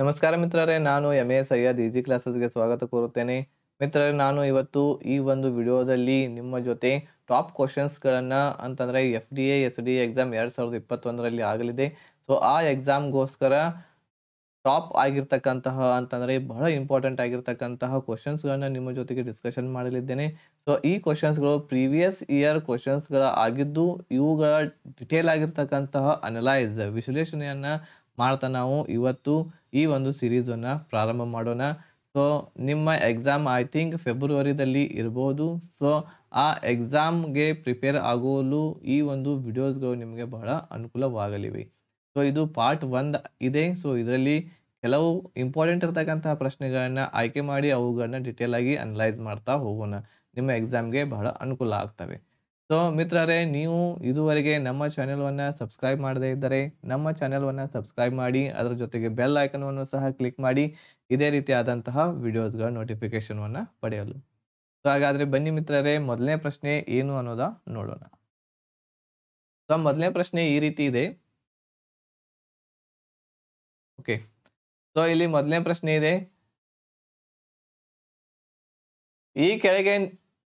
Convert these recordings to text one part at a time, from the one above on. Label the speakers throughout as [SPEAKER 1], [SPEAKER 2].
[SPEAKER 1] ನಮಸ್ಕಾರ ಮಿತ್ರರೇ ನಾನು ಎಂ ಎ ಸೈಯದ್ ಜಿ ಕ್ಲಾಸಸ್ಗೆ ಸ್ವಾಗತ ಕೋರುತ್ತೇನೆ ಮಿತ್ರರೇ ನಾನು ಇವತ್ತು ಈ ಒಂದು ವಿಡಿಯೋದಲ್ಲಿ ನಿಮ್ಮ ಜೊತೆ ಟಾಪ್ ಕ್ವಶನ್ಸ್ಗಳನ್ನು ಅಂತಂದರೆ F D A S D A exam ಎರಡು ಸಾವಿರದ ಇಪ್ಪತ್ತೊಂದರಲ್ಲಿ ಆಗಲಿದೆ ಸೊ ಆ ಎಕ್ಸಾಮ್ಗೋಸ್ಕರ ಟಾಪ್ ಆಗಿರ್ತಕ್ಕಂತಹ ಅಂತಂದರೆ ಬಹಳ ಇಂಪಾರ್ಟೆಂಟ್ ಆಗಿರ್ತಕ್ಕಂತಹ ಕ್ವಶನ್ಸ್ಗಳನ್ನ ನಿಮ್ಮ ಜೊತೆಗೆ ಡಿಸ್ಕಷನ್ ಮಾಡಲಿದ್ದೇನೆ ಸೊ ಈ ಕ್ವಶನ್ಸ್ಗಳು ಪ್ರೀವಿಯಸ್ ಇಯರ್ ಕ್ವಶನ್ಸ್ಗಳ ಆಗಿದ್ದು ಇವುಗಳ ಡಿಟೇಲ್ ಆಗಿರ್ತಕ್ಕಂತಹ ಅನಲೈಸ್ ವಿಶ್ಲೇಷಣೆಯನ್ನು ಮಾಡ್ತಾ ನಾವು ಇವತ್ತು ಈ ಒಂದು ಸಿರೀಸನ್ನು ಪ್ರಾರಂಭ ಮಾಡೋಣ ಸೊ ನಿಮ್ಮ ಎಕ್ಸಾಮ್ ಐ ಥಿಂಕ್ ಫೆಬ್ರವರಿದಲ್ಲಿ ಇರ್ಬೋದು ಸೊ ಆ ಎಕ್ಸಾಮ್ಗೆ ಪ್ರಿಪೇರ್ ಆಗೋಲು ಈ ಒಂದು ವಿಡಿಯೋಸ್ಗಳು ನಿಮಗೆ ಬಹಳ ಅನುಕೂಲವಾಗಲಿವೆ ಸೊ ಇದು ಪಾರ್ಟ್ ಒಂದು ಇದೆ ಸೊ ಇದರಲ್ಲಿ ಕೆಲವು ಇಂಪಾರ್ಟೆಂಟ್ ಇರ್ತಕ್ಕಂತಹ ಪ್ರಶ್ನೆಗಳನ್ನು ಆಯ್ಕೆ ಮಾಡಿ ಅವುಗಳನ್ನ ಡಿಟೇಲಾಗಿ ಅನಲೈಸ್ ಮಾಡ್ತಾ ಹೋಗೋಣ ನಿಮ್ಮ ಎಕ್ಸಾಮ್ಗೆ ಬಹಳ ಅನುಕೂಲ ಆಗ್ತವೆ ಸೊ ಮಿತ್ರರೇ ನೀವು ಇದುವರೆಗೆ ನಮ್ಮ ಚಾನೆಲ್ವನ್ನು ಸಬ್ಸ್ಕ್ರೈಬ್ ಮಾಡದೇ ಇದ್ದರೆ ನಮ್ಮ ಚಾನೆಲ್ವನ್ನು ಸಬ್ಸ್ಕ್ರೈಬ್ ಮಾಡಿ ಅದರ ಜೊತೆಗೆ ಬೆಲ್ ಐಕನ್ವನ್ನು ಸಹ ಕ್ಲಿಕ್ ಮಾಡಿ ಇದೇ ರೀತಿಯಾದಂತಹ ವಿಡಿಯೋಸ್ಗಳ ನೋಟಿಫಿಕೇಶನ್ವನ್ನು ಪಡೆಯಲು ಸೊ ಹಾಗಾದರೆ ಬನ್ನಿ ಮಿತ್ರರೇ ಮೊದಲನೇ ಪ್ರಶ್ನೆ ಏನು ಅನ್ನೋದ ನೋಡೋಣ ಸೊ ಮೊದಲನೇ ಪ್ರಶ್ನೆ ಈ ರೀತಿ ಇದೆ
[SPEAKER 2] ಓಕೆ ಸೊ ಇಲ್ಲಿ ಮೊದಲನೇ ಪ್ರಶ್ನೆ ಇದೆ
[SPEAKER 1] ಈ ಕೆಳಗೆ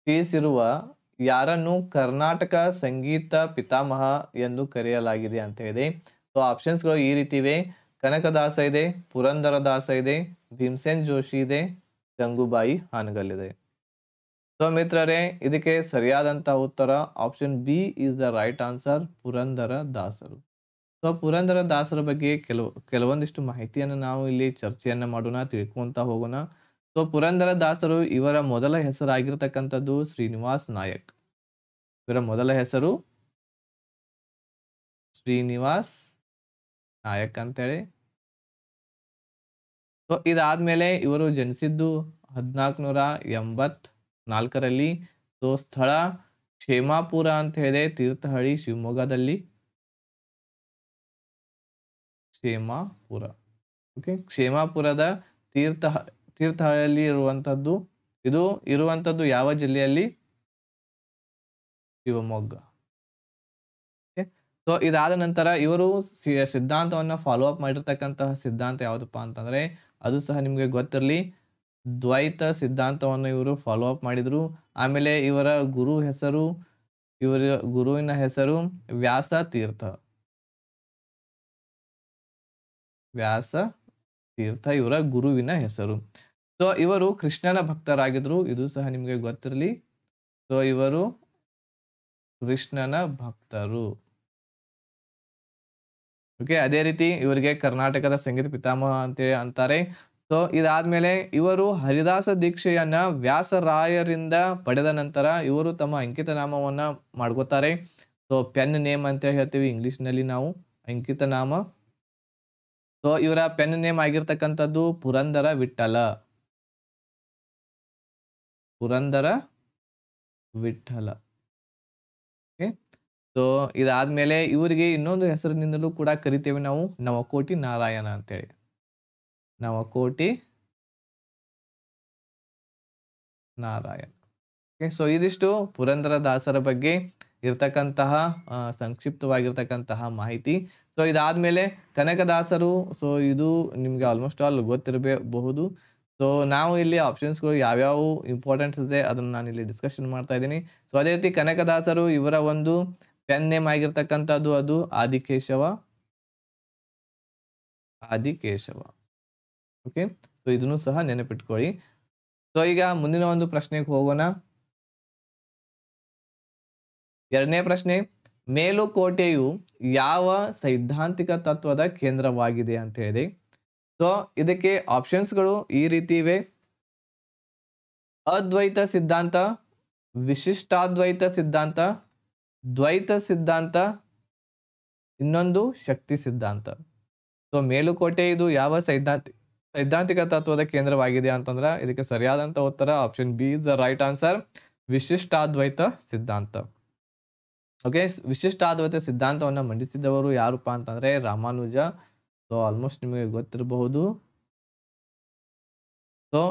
[SPEAKER 1] ತಿಳಿಸಿರುವ ಯಾರನ್ನು ಕರ್ನಾಟಕ ಸಂಗೀತ ಪಿತಾಮಹ ಎಂದು ಕರೆಯಲಾಗಿದೆ ಅಂತ ಇದೆ ಸೊ ಆಪ್ಷನ್ಸ್ಗಳು ಈ ರೀತಿ ಇವೆ ಕನಕದಾಸ ಇದೆ ದಾಸ ಇದೆ ಭೀಮಸೇನ್ ಜೋಶಿ ಇದೆ ಗಂಗೂಬಾಯಿ ಹಾನಗಲ್ ಇದೆ ಸೊ ಮಿತ್ರರೇ ಇದಕ್ಕೆ ಸರಿಯಾದಂತಹ ಉತ್ತರ option B is the right answer Purandara ದಾಸರು ಸೊ ಪುರಂದರ ದಾಸರ ಬಗ್ಗೆ ಕೆಲವು ಕೆಲವೊಂದಿಷ್ಟು ಮಾಹಿತಿಯನ್ನು ನಾವು ಇಲ್ಲಿ ಚರ್ಚೆಯನ್ನು ಮಾಡೋಣ ತಿಳ್ಕೊತಾ ಹೋಗೋಣ ಸೊ ದಾಸರು ಇವರ ಮೊದಲ ಹೆಸರಾಗಿರ್ತಕ್ಕಂಥದ್ದು ಶ್ರೀನಿವಾಸ್ ನಾಯಕ್ ಇವರ ಮೊದಲ ಹೆಸರು ಶ್ರೀನಿವಾಸ್ ನಾಯಕ್ ಅಂತೇಳಿ ಸೊ ಇದಾದ್ಮೇಲೆ ಇವರು ಜನಿಸಿದ್ದು ಹದಿನಾಲ್ಕುನೂರ ಎಂಬತ್ ನಾಲ್ಕರಲ್ಲಿ ಸೊ ಸ್ಥಳ ಕ್ಷೇಮಾಪುರ ಅಂತ ಹೇಳಿದೆ ತೀರ್ಥಹಳ್ಳಿ ಶಿವಮೊಗ್ಗದಲ್ಲಿ ಕ್ಷೇಮಾಪುರ ಓಕೆ ಕ್ಷೇಮಾಪುರದ ತೀರ್ಥ ತೀರ್ಥಹಳ್ಳಿಯಲ್ಲಿ ಇರುವಂಥದ್ದು ಇದು ಇರುವಂಥದ್ದು ಯಾವ ಜಿಲ್ಲೆಯಲ್ಲಿ ಶಿವಮೊಗ್ಗ ಸೊ ಇದಾದ ನಂತರ ಇವರು ಸಿದ್ಧಾಂತವನ್ನು ಫಾಲೋ ಅಪ್ ಮಾಡಿರ್ತಕ್ಕಂತಹ ಸಿದ್ಧಾಂತ ಯಾವುದಪ್ಪ ಅಂತಂದ್ರೆ ಅದು ಸಹ ನಿಮಗೆ ಗೊತ್ತಿರಲಿ ದ್ವೈತ ಸಿದ್ಧಾಂತವನ್ನು ಇವರು ಫಾಲೋ ಅಪ್ ಮಾಡಿದರು ಆಮೇಲೆ ಇವರ ಗುರು ಹೆಸರು ಇವರ ಗುರುವಿನ ಹೆಸರು ವ್ಯಾಸ ತೀರ್ಥ ವ್ಯಾಸ ತೀರ್ಥ ಇವರ ಗುರುವಿನ ಹೆಸರು ಸೊ ಇವರು ಕೃಷ್ಣನ ಭಕ್ತರಾಗಿದ್ರು ಇದು ಸಹ ನಿಮಗೆ ಗೊತ್ತಿರಲಿ ಸೊ ಇವರು ಕೃಷ್ಣನ ಭಕ್ತರು ಓಕೆ ಅದೇ ರೀತಿ ಇವರಿಗೆ ಕರ್ನಾಟಕದ ಸಂಗೀತ ಪಿತಾಮಹ ಹೇಳಿ ಅಂತಾರೆ ಸೊ ಇದಾದ್ಮೇಲೆ ಇವರು ಹರಿದಾಸ ದೀಕ್ಷೆಯನ್ನ ವ್ಯಾಸರಾಯರಿಂದ ಪಡೆದ ನಂತರ ಇವರು ತಮ್ಮ ಅಂಕಿತ ನಾಮವನ್ನ ಮಾಡ್ಕೋತಾರೆ ಸೊ ಪೆನ್ ನೇಮ್ ಅಂತ ಹೇಳ್ತೀವಿ ಇಂಗ್ಲಿಷ್ನಲ್ಲಿ ನಾವು ಅಂಕಿತ ನಾಮ ಸೊ ಇವರ ಪೆನ್ ನೇಮ್ ಆಗಿರ್ತಕ್ಕಂಥದ್ದು ಪುರಂದರ ವಿಠಲ ಪುರಂದರ ವಿಠಲ ಸೊ ಇದಾದ್ಮೇಲೆ ಇವರಿಗೆ ಇನ್ನೊಂದು ಹೆಸರಿನಿಂದಲೂ ಕೂಡ ಕರಿತೇವೆ ನಾವು ನವಕೋಟಿ ನಾರಾಯಣ ಅಂತೇಳಿ ನವಕೋಟಿ ನಾರಾಯಣ ಸೊ ಇದಿಷ್ಟು ಪುರಂದರ ದಾಸರ ಬಗ್ಗೆ ಇರ್ತಕ್ಕಂತಹ ಸಂಕ್ಷಿಪ್ತವಾಗಿರ್ತಕ್ಕಂತಹ ಮಾಹಿತಿ ಸೊ ಇದಾದ್ಮೇಲೆ ಕನಕದಾಸರು ಸೊ ಇದು ನಿಮಗೆ ಆಲ್ಮೋಸ್ಟ್ ಆಲ್ ಗೊತ್ತಿರಬಹುದು ಸೊ ನಾವು ಇಲ್ಲಿ ಆಪ್ಷನ್ಸ್ಗಳು ಯಾವ್ಯಾವ ಇಂಪಾರ್ಟೆಂಟ್ ಇದೆ ಅದನ್ನು ನಾನು ಇಲ್ಲಿ ಡಿಸ್ಕಷನ್ ಮಾಡ್ತಾ ಇದ್ದೀನಿ ಸೊ ಅದೇ ರೀತಿ ಕನಕದಾಸರು ಇವರ ಒಂದು ಪೆನ್ ನೇಮ್ ಆಗಿರ್ತಕ್ಕಂಥದ್ದು ಅದು ಆದಿಕೇಶವ ಆದಿಕೇಶವ ಓಕೆ ಸೊ ಇದನ್ನು ಸಹ ನೆನಪಿಟ್ಕೊಳ್ಳಿ ಸೊ ಈಗ ಮುಂದಿನ ಒಂದು ಪ್ರಶ್ನೆಗೆ ಹೋಗೋಣ ಎರಡನೇ ಪ್ರಶ್ನೆ ಮೇಲುಕೋಟೆಯು ಯಾವ ಸೈದ್ಧಾಂತಿಕ ತತ್ವದ ಕೇಂದ್ರವಾಗಿದೆ ಅಂತ ಹೇಳಿ ಸೊ ಇದಕ್ಕೆ ಆಪ್ಷನ್ಸ್ಗಳು ಈ ರೀತಿ ಇವೆ ಅದ್ವೈತ ಸಿದ್ಧಾಂತ ವಿಶಿಷ್ಟಾದ್ವೈತ ಸಿದ್ಧಾಂತ ದ್ವೈತ ಸಿದ್ಧಾಂತ ಇನ್ನೊಂದು ಶಕ್ತಿ ಸಿದ್ಧಾಂತ ಸೊ ಮೇಲುಕೋಟೆ ಇದು ಯಾವ ಸೈದ್ಧಾಂತಿ ಸೈದ್ಧಾಂತಿಕ ತತ್ವದ ಕೇಂದ್ರವಾಗಿದೆ ಅಂತಂದ್ರೆ ಇದಕ್ಕೆ ಸರಿಯಾದಂತ ಉತ್ತರ option B is the right answer Vishishtadvaita ಸಿದ್ಧಾಂತ ಓಕೆ ವಿಶಿಷ್ಟಾದ್ವೈತ ಸಿದ್ಧಾಂತವನ್ನು ಮಂಡಿಸಿದವರು ಯಾರಪ್ಪ ಅಂತಂದರೆ ರಾಮಾನುಜ ಸೊ ಆಲ್ಮೋಸ್ಟ್ ನಿಮಗೆ ಗೊತ್ತಿರಬಹುದು ಸೊ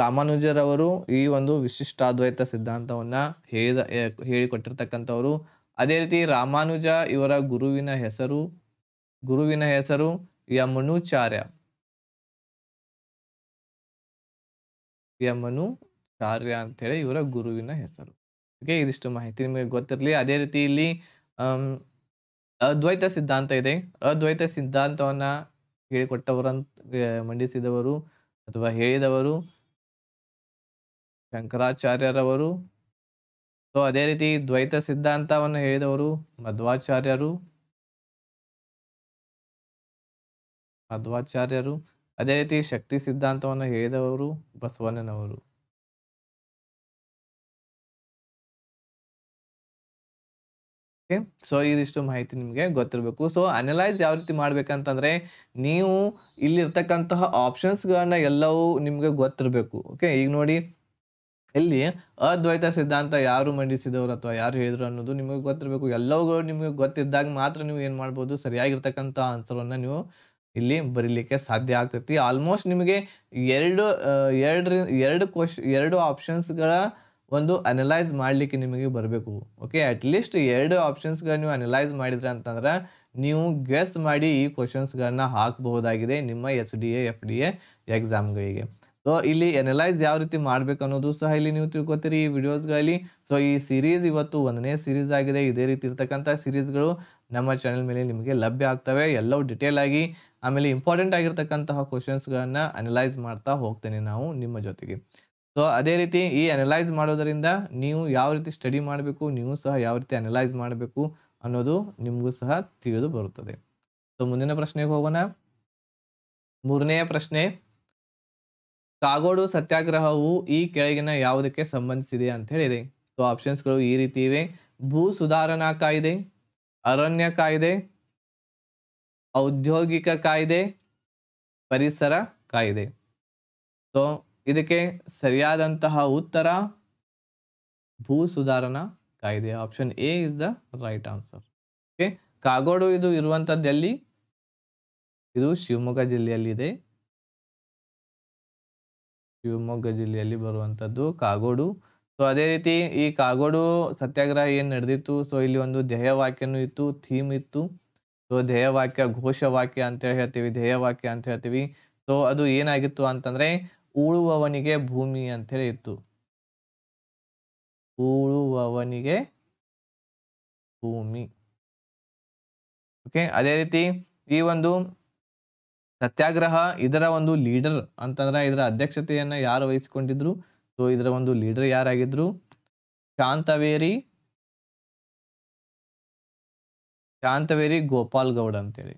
[SPEAKER 1] ರಾಮಾನುಜರವರು ಈ ಒಂದು ವಿಶಿಷ್ಟಾದ್ವೈತ ಸಿದ್ಧಾಂತವನ್ನು ಹೇಳಿದ ಹೇಳಿಕೊಟ್ಟಿರ್ತಕ್ಕಂಥವರು ಅದೇ ರೀತಿ ರಾಮಾನುಜ ಇವರ ಗುರುವಿನ ಹೆಸರು ಗುರುವಿನ ಹೆಸರು ಯಮನುಚಾರ್ಯ ಯಮನುಚಾರ್ಯ ಅಂತೇಳಿ ಇವರ ಗುರುವಿನ ಹೆಸರು ಓಕೆ ಇದಿಷ್ಟು ಮಾಹಿತಿ ನಿಮಗೆ ಗೊತ್ತಿರಲಿ ಅದೇ ರೀತಿ ಇಲ್ಲಿ ಅದ್ವೈತ ಸಿದ್ಧಾಂತ ಇದೆ ಅದ್ವೈತ ಸಿದ್ಧಾಂತವನ್ನ ಹೇಳಿಕೊಟ್ಟವರಂತ ಮಂಡಿಸಿದವರು ಅಥವಾ ಹೇಳಿದವರು ಶಂಕರಾಚಾರ್ಯರವರು ಸೊ ಅದೇ ರೀತಿ ದ್ವೈತ ಸಿದ್ಧಾಂತವನ್ನು ಹೇಳಿದವರು ಮಧ್ವಾಚಾರ್ಯರು ಮಧ್ವಾಚಾರ್ಯರು ಅದೇ ರೀತಿ ಶಕ್ತಿ ಸಿದ್ಧಾಂತವನ್ನು ಹೇಳಿದವರು
[SPEAKER 2] ಬಸವಣ್ಣನವರು
[SPEAKER 1] ಓಕೆ ಸೊ ಇದಿಷ್ಟು ಮಾಹಿತಿ ನಿಮಗೆ ಗೊತ್ತಿರಬೇಕು ಸೊ ಅನಲೈಸ್ ಯಾವ ರೀತಿ ಮಾಡ್ಬೇಕಂತಂದ್ರೆ ನೀವು ಇಲ್ಲಿರ್ತಕ್ಕಂತಹ ಆಪ್ಷನ್ಸ್ಗಳನ್ನ ಎಲ್ಲವೂ ನಿಮಗೆ ಗೊತ್ತಿರಬೇಕು ಓಕೆ ಈಗ ನೋಡಿ ಇಲ್ಲಿ ಅದ್ವೈತ ಸಿದ್ಧಾಂತ ಯಾರು ಮಂಡಿಸಿದವರು ಅಥವಾ ಯಾರು ಹೇಳಿದ್ರು ಅನ್ನೋದು ನಿಮಗೆ ಗೊತ್ತಿರಬೇಕು ಎಲ್ಲವೂ ನಿಮಗೆ ಗೊತ್ತಿದ್ದಾಗ ಮಾತ್ರ ನೀವು ಏನು ಮಾಡ್ಬೋದು ಸರಿಯಾಗಿರ್ತಕ್ಕಂಥ ಆನ್ಸರನ್ನು ನೀವು ಇಲ್ಲಿ ಬರೀಲಿಕ್ಕೆ ಸಾಧ್ಯ ಆಗ್ತೈತಿ ಆಲ್ಮೋಸ್ಟ್ ನಿಮಗೆ ಎರಡು ಎರಡು ಎರಡು ಕ್ವಶ್ ಎರಡು ಆಪ್ಷನ್ಸ್ಗಳ ಒಂದು ಅನಲೈಸ್ ಮಾಡಲಿಕ್ಕೆ ನಿಮಗೆ ಬರಬೇಕು ಓಕೆ ಅಟ್ ಲೀಸ್ಟ್ ಎರಡು ಆಪ್ಷನ್ಸ್ಗಳು ನೀವು ಅನಲೈಸ್ ಮಾಡಿದ್ರೆ ಅಂತಂದ್ರೆ ನೀವು ಗೆಸ್ ಮಾಡಿ ಈ ಕ್ವಶನ್ಸ್ಗಳನ್ನ ಹಾಕಬಹುದಾಗಿದೆ ನಿಮ್ಮ ಎಸ್ ಡಿ ಎಫ್ ಡಿ ಎಕ್ಸಾಮ್ಗಳಿಗೆ ಸೊ ಇಲ್ಲಿ ಅನಲೈಸ್ ಯಾವ ರೀತಿ ಮಾಡಬೇಕು ಅನ್ನೋದು ಸಹ ಇಲ್ಲಿ ನೀವು ತಿಳ್ಕೊತೀರಿ ಈ ವಿಡಿಯೋಸ್ಗಳಲ್ಲಿ ಸೊ ಈ ಸೀರೀಸ್ ಇವತ್ತು ಒಂದನೇ ಸೀರೀಸ್ ಆಗಿದೆ ಇದೇ ರೀತಿ ಇರ್ತಕ್ಕಂಥ ಸೀರೀಸ್ಗಳು ನಮ್ಮ ಚಾನೆಲ್ ಮೇಲೆ ನಿಮಗೆ ಲಭ್ಯ ಆಗ್ತವೆ ಎಲ್ಲವೂ ಡಿಟೇಲ್ ಆಗಿ ಆಮೇಲೆ ಇಂಪಾರ್ಟೆಂಟ್ ಆಗಿರ್ತಕ್ಕಂತಹ ಕ್ವಶನ್ಸ್ಗಳನ್ನ ಅನಲೈಸ್ ಮಾಡ್ತಾ ಹೋಗ್ತೇನೆ ನಾವು ನಿಮ್ಮ ಜೊತೆಗೆ ಸೊ ಅದೇ ರೀತಿ ಈ ಅನಲೈಸ್ ಮಾಡೋದರಿಂದ ನೀವು ಯಾವ ರೀತಿ ಸ್ಟಡಿ ಮಾಡಬೇಕು ನೀವು ಸಹ ಯಾವ ರೀತಿ ಅನಲೈಸ್ ಮಾಡಬೇಕು ಅನ್ನೋದು ನಿಮಗೂ ಸಹ ತಿಳಿದು ಬರುತ್ತದೆ ಸೊ ಮುಂದಿನ ಪ್ರಶ್ನೆಗೆ ಹೋಗೋಣ ಮೂರನೆಯ ಪ್ರಶ್ನೆ ಕಾಗೋಡು ಸತ್ಯಾಗ್ರಹವು ಈ ಕೆಳಗಿನ ಯಾವುದಕ್ಕೆ ಸಂಬಂಧಿಸಿದೆ ಅಂತ ಹೇಳಿದೆ ಸೊ ಆಪ್ಷನ್ಸ್ಗಳು ಈ ರೀತಿ ಇವೆ ಭೂ ಸುಧಾರಣಾ ಕಾಯ್ದೆ ಅರಣ್ಯ ಕಾಯ್ದೆ ಔದ್ಯೋಗಿಕ ಕಾಯ್ದೆ ಪರಿಸರ ಕಾಯ್ದೆ ಸೊ ಇದಕ್ಕೆ ಸರಿಯಾದಂತಹ ಉತ್ತರ ಭೂ ಸುಧಾರಣಾ ಕಾಯ್ದೆ option A is the right answer okay Kagodu ಇದು ಇರುವಂತದ್ದು ಇದು ಶಿವಮೊಗ್ಗ ಜಿಲ್ಲೆಯಲ್ಲಿದೆ ಶಿವಮೊಗ್ಗ ಜಿಲ್ಲೆಯಲ್ಲಿ ಬರುವಂತದ್ದು ಕಾಗೋಡು ಸೊ ಅದೇ ರೀತಿ ಈ ಕಾಗೋಡು ಸತ್ಯಾಗ್ರಹ ಏನ್ ನಡೆದಿತ್ತು ಸೊ ಇಲ್ಲಿ ಒಂದು ಧ್ಯೇಯವಾಕ್ಯನೂ ಇತ್ತು ಥೀಮ್ ಇತ್ತು ಸೊ ಧ್ಯೇಯವಾಕ್ಯ ಘೋಷವಾಕ್ಯ ಅಂತ ಹೇಳ್ತೀವಿ ವಾಕ್ಯ ಅಂತ ಹೇಳ್ತೀವಿ ಸೊ ಅದು ಏನಾಗಿತ್ತು ಅಂತಂದ್ರೆ ಉಳುವವನಿಗೆ ಭೂಮಿ ಅಂತೇಳಿ ಇತ್ತು ಉಳುವವನಿಗೆ ಭೂಮಿ ಓಕೆ ಅದೇ ರೀತಿ ಈ ಒಂದು ಸತ್ಯಾಗ್ರಹ ಇದರ ಒಂದು ಲೀಡರ್ ಅಂತಂದ್ರೆ ಇದರ ಅಧ್ಯಕ್ಷತೆಯನ್ನ ಯಾರು ವಹಿಸಿಕೊಂಡಿದ್ರು ಸೊ ಇದರ ಒಂದು ಲೀಡರ್ ಯಾರಾಗಿದ್ರು ಶಾಂತವೇರಿ ಶಾಂತವೇರಿ ಗೋಪಾಲ್ ಗೌಡ್ ಅಂತೇಳಿ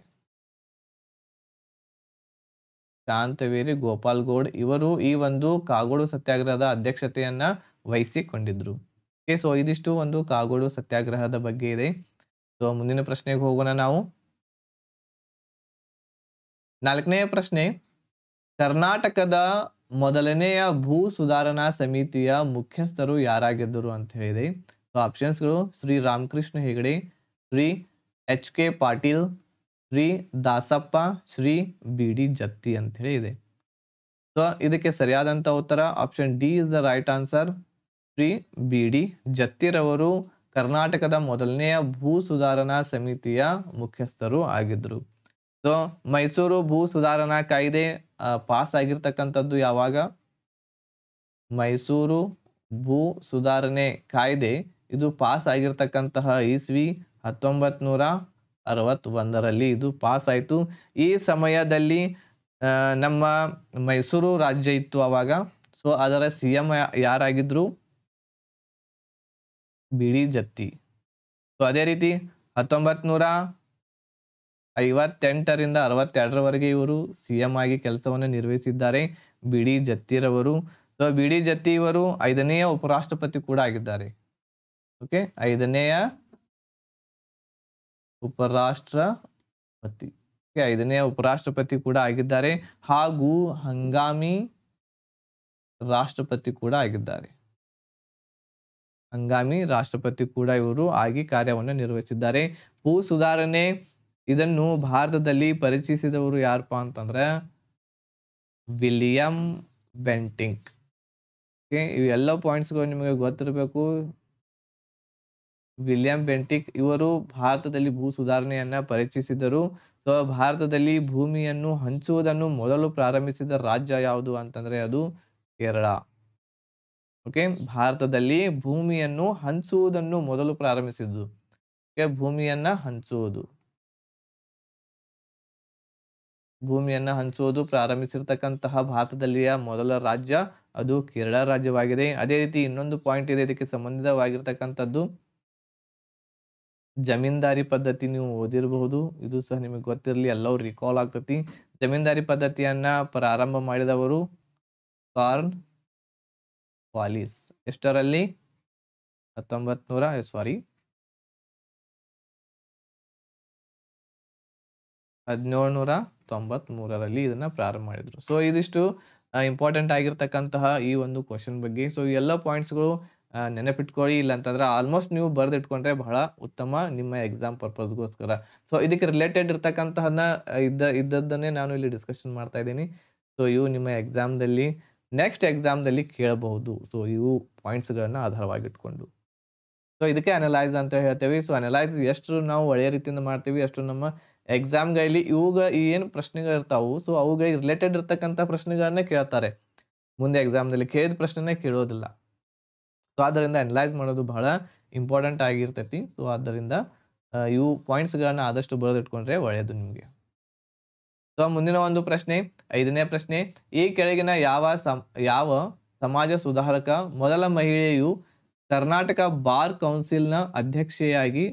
[SPEAKER 1] ಶಾಂತವೇರಿ ಗೋಪಾಲ್ ಇವರು ಈ ಒಂದು ಕಾಗೋಡು ಸತ್ಯಾಗ್ರಹದ ಅಧ್ಯಕ್ಷತೆಯನ್ನ ವಹಿಸಿಕೊಂಡಿದ್ರು ಸೊ ಇದಿಷ್ಟು ಒಂದು ಕಾಗೋಡು ಸತ್ಯಾಗ್ರಹದ ಬಗ್ಗೆ ಇದೆ ಸೊ ಮುಂದಿನ ಪ್ರಶ್ನೆಗೆ ಹೋಗೋಣ ನಾವು ನಾಲ್ಕನೆಯ ಪ್ರಶ್ನೆ ಕರ್ನಾಟಕದ ಮೊದಲನೆಯ ಭೂ ಸುಧಾರಣಾ ಸಮಿತಿಯ ಮುಖ್ಯಸ್ಥರು ಯಾರಾಗಿದ್ದರು ಅಂತ ಹೇಳಿದೆ ಸೊ ಆಪ್ಷನ್ಸ್ಗಳು Shri Ramakrishna Hegde Shri H K Patil Shri Dasappa Shri B D Jatti ಅಂತ ಹೇಳಿ ಇದೆ ಸೊ ಇದಕ್ಕೆ ಸರಿಯಾದಂಥ ಉತ್ತರ option D is the right answer Shri B D ಜತ್ತಿರವರು ಕರ್ನಾಟಕದ ಮೊದಲನೆಯ ಭೂ ಸುಧಾರಣಾ ಸಮಿತಿಯ ಮುಖ್ಯಸ್ಥರು ಆಗಿದ್ದರು ಸೊ ಮೈಸೂರು ಭೂ ಸುಧಾರಣಾ ಕಾಯ್ದೆ ಪಾಸ್ ಆಗಿರ್ತಕ್ಕಂಥದ್ದು ಯಾವಾಗ ಮೈಸೂರು ಭೂ ಸುಧಾರಣೆ ಕಾಯ್ದೆ ಇದು ಪಾಸ್ ಆಗಿರ್ತಕ್ಕಂತಹ ಇಸ್ವಿ ಹತ್ತೊಂಬತ್ತು ನೂರ ಒಂದರಲ್ಲಿ ಇದು ಪಾಸ್ ಆಯಿತು ಈ ಸಮಯದಲ್ಲಿ ನಮ್ಮ ಮೈಸೂರು ರಾಜ್ಯ ಇತ್ತು ಅವಾಗ ಸೊ ಅದರ ಸಿ ಎಂ ಯಾರಾಗಿದ್ರು ಬಿಡಿ ಜತ್ತಿ ಸೊ ಅದೇ ರೀತಿ ಹತ್ತೊಂಬತ್ತು ನೂರ ಐವತ್ತೆಂಟರಿಂದ ಅರವತ್ತೆರಡರವರೆಗೆ ಇವರು ಸಿ ಎಂ ಆಗಿ ಕೆಲಸವನ್ನು ನಿರ್ವಹಿಸಿದ್ದಾರೆ ಬಿಡಿ ಜತ್ತಿರವರು ಸೊ ಬಿಡಿ ಜತ್ತಿ ಇವರು ಐದನೆಯ ಉಪರಾಷ್ಟ್ರಪತಿ ಕೂಡ ಆಗಿದ್ದಾರೆ ಓಕೆ ಐದನೆಯ ಉಪರಾಷ್ಟ್ರಪತಿ ಐದನೇ ಉಪರಾಷ್ಟ್ರಪತಿ ಕೂಡ ಆಗಿದ್ದಾರೆ ಹಾಗೂ ಹಂಗಾಮಿ ರಾಷ್ಟ್ರಪತಿ ಕೂಡ ಆಗಿದ್ದಾರೆ ಹಂಗಾಮಿ ರಾಷ್ಟ್ರಪತಿ ಕೂಡ ಇವರು ಆಗಿ ಕಾರ್ಯವನ್ನು ನಿರ್ವಹಿಸಿದ್ದಾರೆ ಭೂ ಸುಧಾರಣೆ ಇದನ್ನು ಭಾರತದಲ್ಲಿ ಪರಿಚಯಿಸಿದವರು ಯಾರಪ್ಪ ಅಂತಂದ್ರೆ ವಿಲಿಯಂ ಬೆಂಟಿಂಕ್ ಇವೆಲ್ಲ ಪಾಯಿಂಟ್ಸ್ಗಳು ನಿಮಗೆ ಗೊತ್ತಿರಬೇಕು ವಿಲಿಯಂ ಬೆಂಟಿಕ್ ಇವರು ಭಾರತದಲ್ಲಿ ಭೂ ಸುಧಾರಣೆಯನ್ನ ಪರಿಚಯಿಸಿದರು ಸೊ ಭಾರತದಲ್ಲಿ ಭೂಮಿಯನ್ನು ಹಂಚುವುದನ್ನು ಮೊದಲು ಪ್ರಾರಂಭಿಸಿದ ರಾಜ್ಯ ಯಾವುದು ಅಂತಂದ್ರೆ ಅದು ಕೇರಳ ಓಕೆ ಭಾರತದಲ್ಲಿ ಭೂಮಿಯನ್ನು ಹಂಚುವುದನ್ನು ಮೊದಲು ಪ್ರಾರಂಭಿಸಿದ್ದು ಭೂಮಿಯನ್ನ ಹಂಚುವುದು ಭೂಮಿಯನ್ನ ಹಂಚುವುದು ಪ್ರಾರಂಭಿಸಿರ್ತಕ್ಕಂತಹ ಭಾರತದಲ್ಲಿಯ ಮೊದಲ ರಾಜ್ಯ ಅದು ಕೇರಳ ರಾಜ್ಯವಾಗಿದೆ ಅದೇ ರೀತಿ ಇನ್ನೊಂದು ಪಾಯಿಂಟ್ ಇದೆ ಇದಕ್ಕೆ ಸಂಬಂಧಿತವಾಗಿರ್ತಕ್ಕಂಥದ್ದು ಜಮೀನ್ದಾರಿ ಪದ್ಧತಿ ನೀವು ಓದಿರಬಹುದು ಇದು ಸಹ ನಿಮಗೆ ಗೊತ್ತಿರಲಿ ಎಲ್ಲವೂ ರಿಕಾಲ್ ಆಗ್ತತಿ ಜಮೀನ್ದಾರಿ ಪದ್ಧತಿಯನ್ನ ಪ್ರಾರಂಭ ಮಾಡಿದವರು ಕಾರ್ನ್ ವಾಲಿಸ್ ಎಷ್ಟರಲ್ಲಿ ಹತ್ತೊಂಬತ್ ನೂರ ಸಾರಿ
[SPEAKER 2] ಹದಿನೇಳು ನೂರ
[SPEAKER 1] ತೊಂಬತ್ ಮೂರರಲ್ಲಿ ಇದನ್ನ ಪ್ರಾರಂಭ ಮಾಡಿದ್ರು ಸೊ ಇದಿಷ್ಟು ಇಂಪಾರ್ಟೆಂಟ್ ಆಗಿರ್ತಕ್ಕಂತಹ ಈ ಒಂದು ಕ್ವಶನ್ ಬಗ್ಗೆ ಸೊ ಎಲ್ಲ ಪಾಯಿಂಟ್ಸ್ಗಳು ನೆನಪಿಟ್ಕೊಳ್ಳಿ ಇಲ್ಲ ಅಂತಂದ್ರೆ ಆಲ್ಮೋಸ್ಟ್ ನೀವು ಬರೆದಿಟ್ಕೊಂಡ್ರೆ ಬಹಳ ಉತ್ತಮ ನಿಮ್ಮ ಎಕ್ಸಾಮ್ ಪರ್ಪಸ್ಗೋಸ್ಕರ ಸೊ ಇದಕ್ಕೆ ರಿಲೇಟೆಡ್ ಇರ್ತಕ್ಕಂತಹನ್ನ ಇದ್ದ ಇದ್ದದ್ದನ್ನೇ ನಾನು ಇಲ್ಲಿ ಡಿಸ್ಕಷನ್ ಮಾಡ್ತಾ ಇದ್ದೀನಿ ಸೊ ಇವು ನಿಮ್ಮ ಎಕ್ಸಾಮ್ದಲ್ಲಿ ನೆಕ್ಸ್ಟ್ ಎಕ್ಸಾಮ್ದಲ್ಲಿ ಕೇಳಬಹುದು ಸೊ ಇವು ಆಧಾರವಾಗಿ ಆಧಾರವಾಗಿಟ್ಕೊಂಡು ಸೊ ಇದಕ್ಕೆ ಅನಲೈಸ್ ಅಂತ ಹೇಳ್ತೇವೆ ಸೊ ಅನಲೈಸ್ ಎಷ್ಟು ನಾವು ಒಳ್ಳೆಯ ರೀತಿಯಿಂದ ಮಾಡ್ತೀವಿ ಅಷ್ಟು ನಮ್ಮ ಎಕ್ಸಾಮ್ಗಳಲ್ಲಿ ಇವುಗಳ ಏನು ಪ್ರಶ್ನೆಗಳು ಇರ್ತಾವೆ ಸೊ ಅವುಗಳಿಗೆ ರಿಲೇಟೆಡ್ ಇರ್ತಕ್ಕಂಥ ಪ್ರಶ್ನೆಗಳನ್ನೇ ಕೇಳ್ತಾರೆ ಮುಂದೆ ಎಕ್ಸಾಮ್ದಲ್ಲಿ ಕೇಳಿದ ಪ್ರಶ್ನೆನೇ ಕೇಳೋದಿಲ್ಲ ಸೊ ಆದ್ದರಿಂದ ಅನಲೈಸ್ ಮಾಡೋದು ಬಹಳ ಇಂಪಾರ್ಟೆಂಟ್ ಆಗಿರ್ತೈತಿ ಸೊ ಆದ್ದರಿಂದ ಇವು ಪಾಯಿಂಟ್ಸ್ಗಳನ್ನ ಆದಷ್ಟು ಬರೆದಿಟ್ಕೊಂಡ್ರೆ ಒಳ್ಳೆಯದು ನಿಮಗೆ ಸೊ ಮುಂದಿನ ಒಂದು ಪ್ರಶ್ನೆ ಐದನೇ ಪ್ರಶ್ನೆ ಈ ಕೆಳಗಿನ ಯಾವ ಸಮ ಯಾವ ಸಮಾಜ ಸುಧಾರಕ ಮೊದಲ ಮಹಿಳೆಯು ಕರ್ನಾಟಕ ಬಾರ್ ಕೌನ್ಸಿಲ್ನ ಅಧ್ಯಕ್ಷೆಯಾಗಿ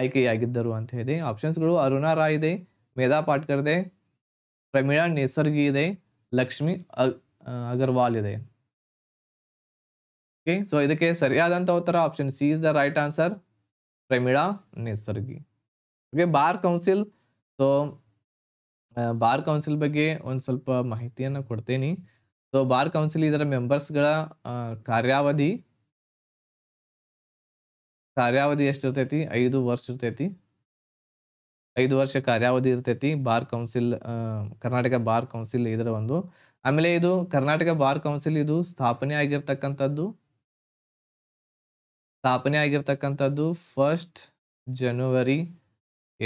[SPEAKER 1] ಆಯ್ಕೆಯಾಗಿದ್ದರು ಅಂತ ಹೇಳಿದೆ ಆಪ್ಷನ್ಸ್ಗಳು ಅರುಣಾ ರಾಯ್ ಇದೆ ಮೇಧಾ ಪಾಟ್ಕರ್ ಇದೆ ಪ್ರಮೀಳಾ ನೇಸರ್ಗಿ ಇದೆ ಲಕ್ಷ್ಮಿ ಅಗರ್ವಾಲ್ ಇದೆ ಓಕೆ ಸೊ ಇದಕ್ಕೆ ಸರಿಯಾದಂಥ ಉತ್ತರ option C is the right answer Pramila Nesargi okay bar council so bar council ಬಗ್ಗೆ ಒಂದು ಸ್ವಲ್ಪ ಮಾಹಿತಿಯನ್ನು ಕೊಡ್ತೇನೆ ಸೊ ಬಾರ್ ಕೌನ್ಸಿಲ್ ಇದರ ಮೆಂಬರ್ಸ್ಗಳ ಕಾರ್ಯಾವಧಿ ಕಾರ್ಯಾವಧಿ ಎಷ್ಟಿರ್ತೈತಿ ಐದು ವರ್ಷ ಇರ್ತೈತಿ ಐದು ವರ್ಷ ಕಾರ್ಯಾವಧಿ ಇರ್ತೈತಿ bar council Karnataka bar council ಇದರ ಒಂದು ಆಮೇಲೆ ಇದು ಕರ್ನಾಟಕ ಬಾರ್ ಕೌನ್ಸಿಲ್ ಇದು ಸ್ಥಾಪನೆ ಆಗಿರ್ತಕ್ಕಂಥದ್ದು ಸ್ಥಾಪನೆ ಆಗಿರ್ತಕ್ಕಂಥದ್ದು ಫಸ್ಟ್ ಜನವರಿ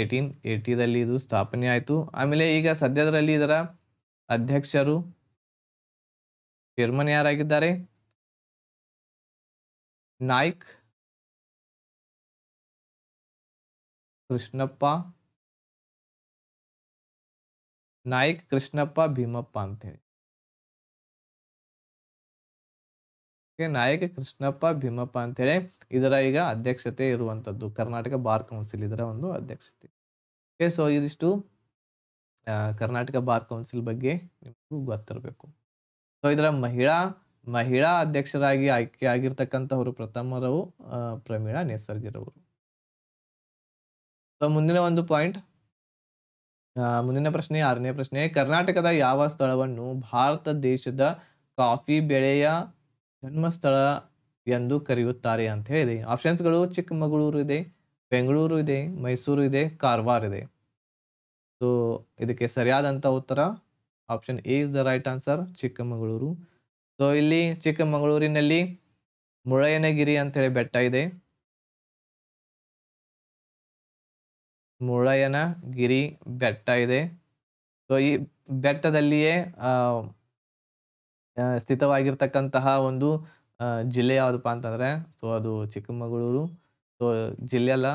[SPEAKER 1] ಏಯ್ಟೀನ್ ಏಯ್ಟಿದಲ್ಲಿ ಇದು ಸ್ಥಾಪನೆ ಆಯಿತು ಆಮೇಲೆ ಈಗ ಸದ್ಯದರಲ್ಲಿ ಇದರ ಅಧ್ಯಕ್ಷರು ಚೇರ್ಮನ್ ಯಾರಾಗಿದ್ದಾರೆ
[SPEAKER 2] ನಾಯ್ಕ್ ಕೃಷ್ಣಪ್ಪ
[SPEAKER 1] ನಾಯ್ಕ್ ಕೃಷ್ಣಪ್ಪ ಭೀಮಪ್ಪ ಅಂತೇಳಿ ನಾಯಕ ಕೃಷ್ಣಪ್ಪ ಭೀಮಪ್ಪ ಅಂತೇಳಿ ಇದರ ಈಗ ಅಧ್ಯಕ್ಷತೆ ಇರುವಂತದ್ದು ಕರ್ನಾಟಕ ಬಾರ್ ಕೌನ್ಸಿಲ್ ಇದರ ಒಂದು ಅಧ್ಯಕ್ಷತೆ ಓಕೆ ಸೊ ಇದಿಷ್ಟು ಕರ್ನಾಟಕ ಬಾರ್ ಕೌನ್ಸಿಲ್ ಬಗ್ಗೆ ನಿಮಗೂ ಗೊತ್ತಿರಬೇಕು ಸೊ ಇದರ ಮಹಿಳಾ ಮಹಿಳಾ ಅಧ್ಯಕ್ಷರಾಗಿ ಆಯ್ಕೆಯಾಗಿರ್ತಕ್ಕಂಥವರು ಪ್ರಥಮರವು ಪ್ರಮೀಳಾ ನೇಸರ್ಗಿರವರು ಸೊ ಮುಂದಿನ ಒಂದು ಪಾಯಿಂಟ್ ಮುಂದಿನ ಪ್ರಶ್ನೆ ಆರನೇ ಪ್ರಶ್ನೆ ಕರ್ನಾಟಕದ ಯಾವ ಸ್ಥಳವನ್ನು ಭಾರತ ದೇಶದ ಕಾಫಿ ಬೆಳೆಯ ಜನ್ಮಸ್ಥಳ ಎಂದು ಕರೆಯುತ್ತಾರೆ ಅಂತ ಹೇಳಿದೆ ಆಪ್ಷನ್ಸ್ಗಳು ಚಿಕ್ಕಮಗಳೂರು ಇದೆ ಬೆಂಗಳೂರು ಇದೆ ಮೈಸೂರು ಇದೆ ಕಾರವಾರ ಇದೆ ಸೊ ಇದಕ್ಕೆ ಸರಿಯಾದಂಥ ಉತ್ತರ option A is the right answer Chikkamagaluru so ಇಲ್ಲಿ ಚಿಕ್ಕಮಗಳೂರಿನಲ್ಲಿ ಮುಳಯ್ಯನಗಿರಿ ಅಂತೇಳಿ ಬೆಟ್ಟ ಇದೆ ಮುಳಯ್ಯನಗಿರಿ ಬೆಟ್ಟ ಇದೆ ಸೊ ಈ ಬೆಟ್ಟದಲ್ಲಿಯೇ ಸ್ಥಿತವಾಗಿರ್ತಕ್ಕಂತಹ ಒಂದು ಜಿಲ್ಲೆ ಯಾವುದಪ್ಪ ಅಂತಂದ್ರೆ, ಸೊ ಅದು ಚಿಕ್ಕಮಗಳೂರು ಸೊ ಜಿಲ್ಲೆ ಅಲ್ಲ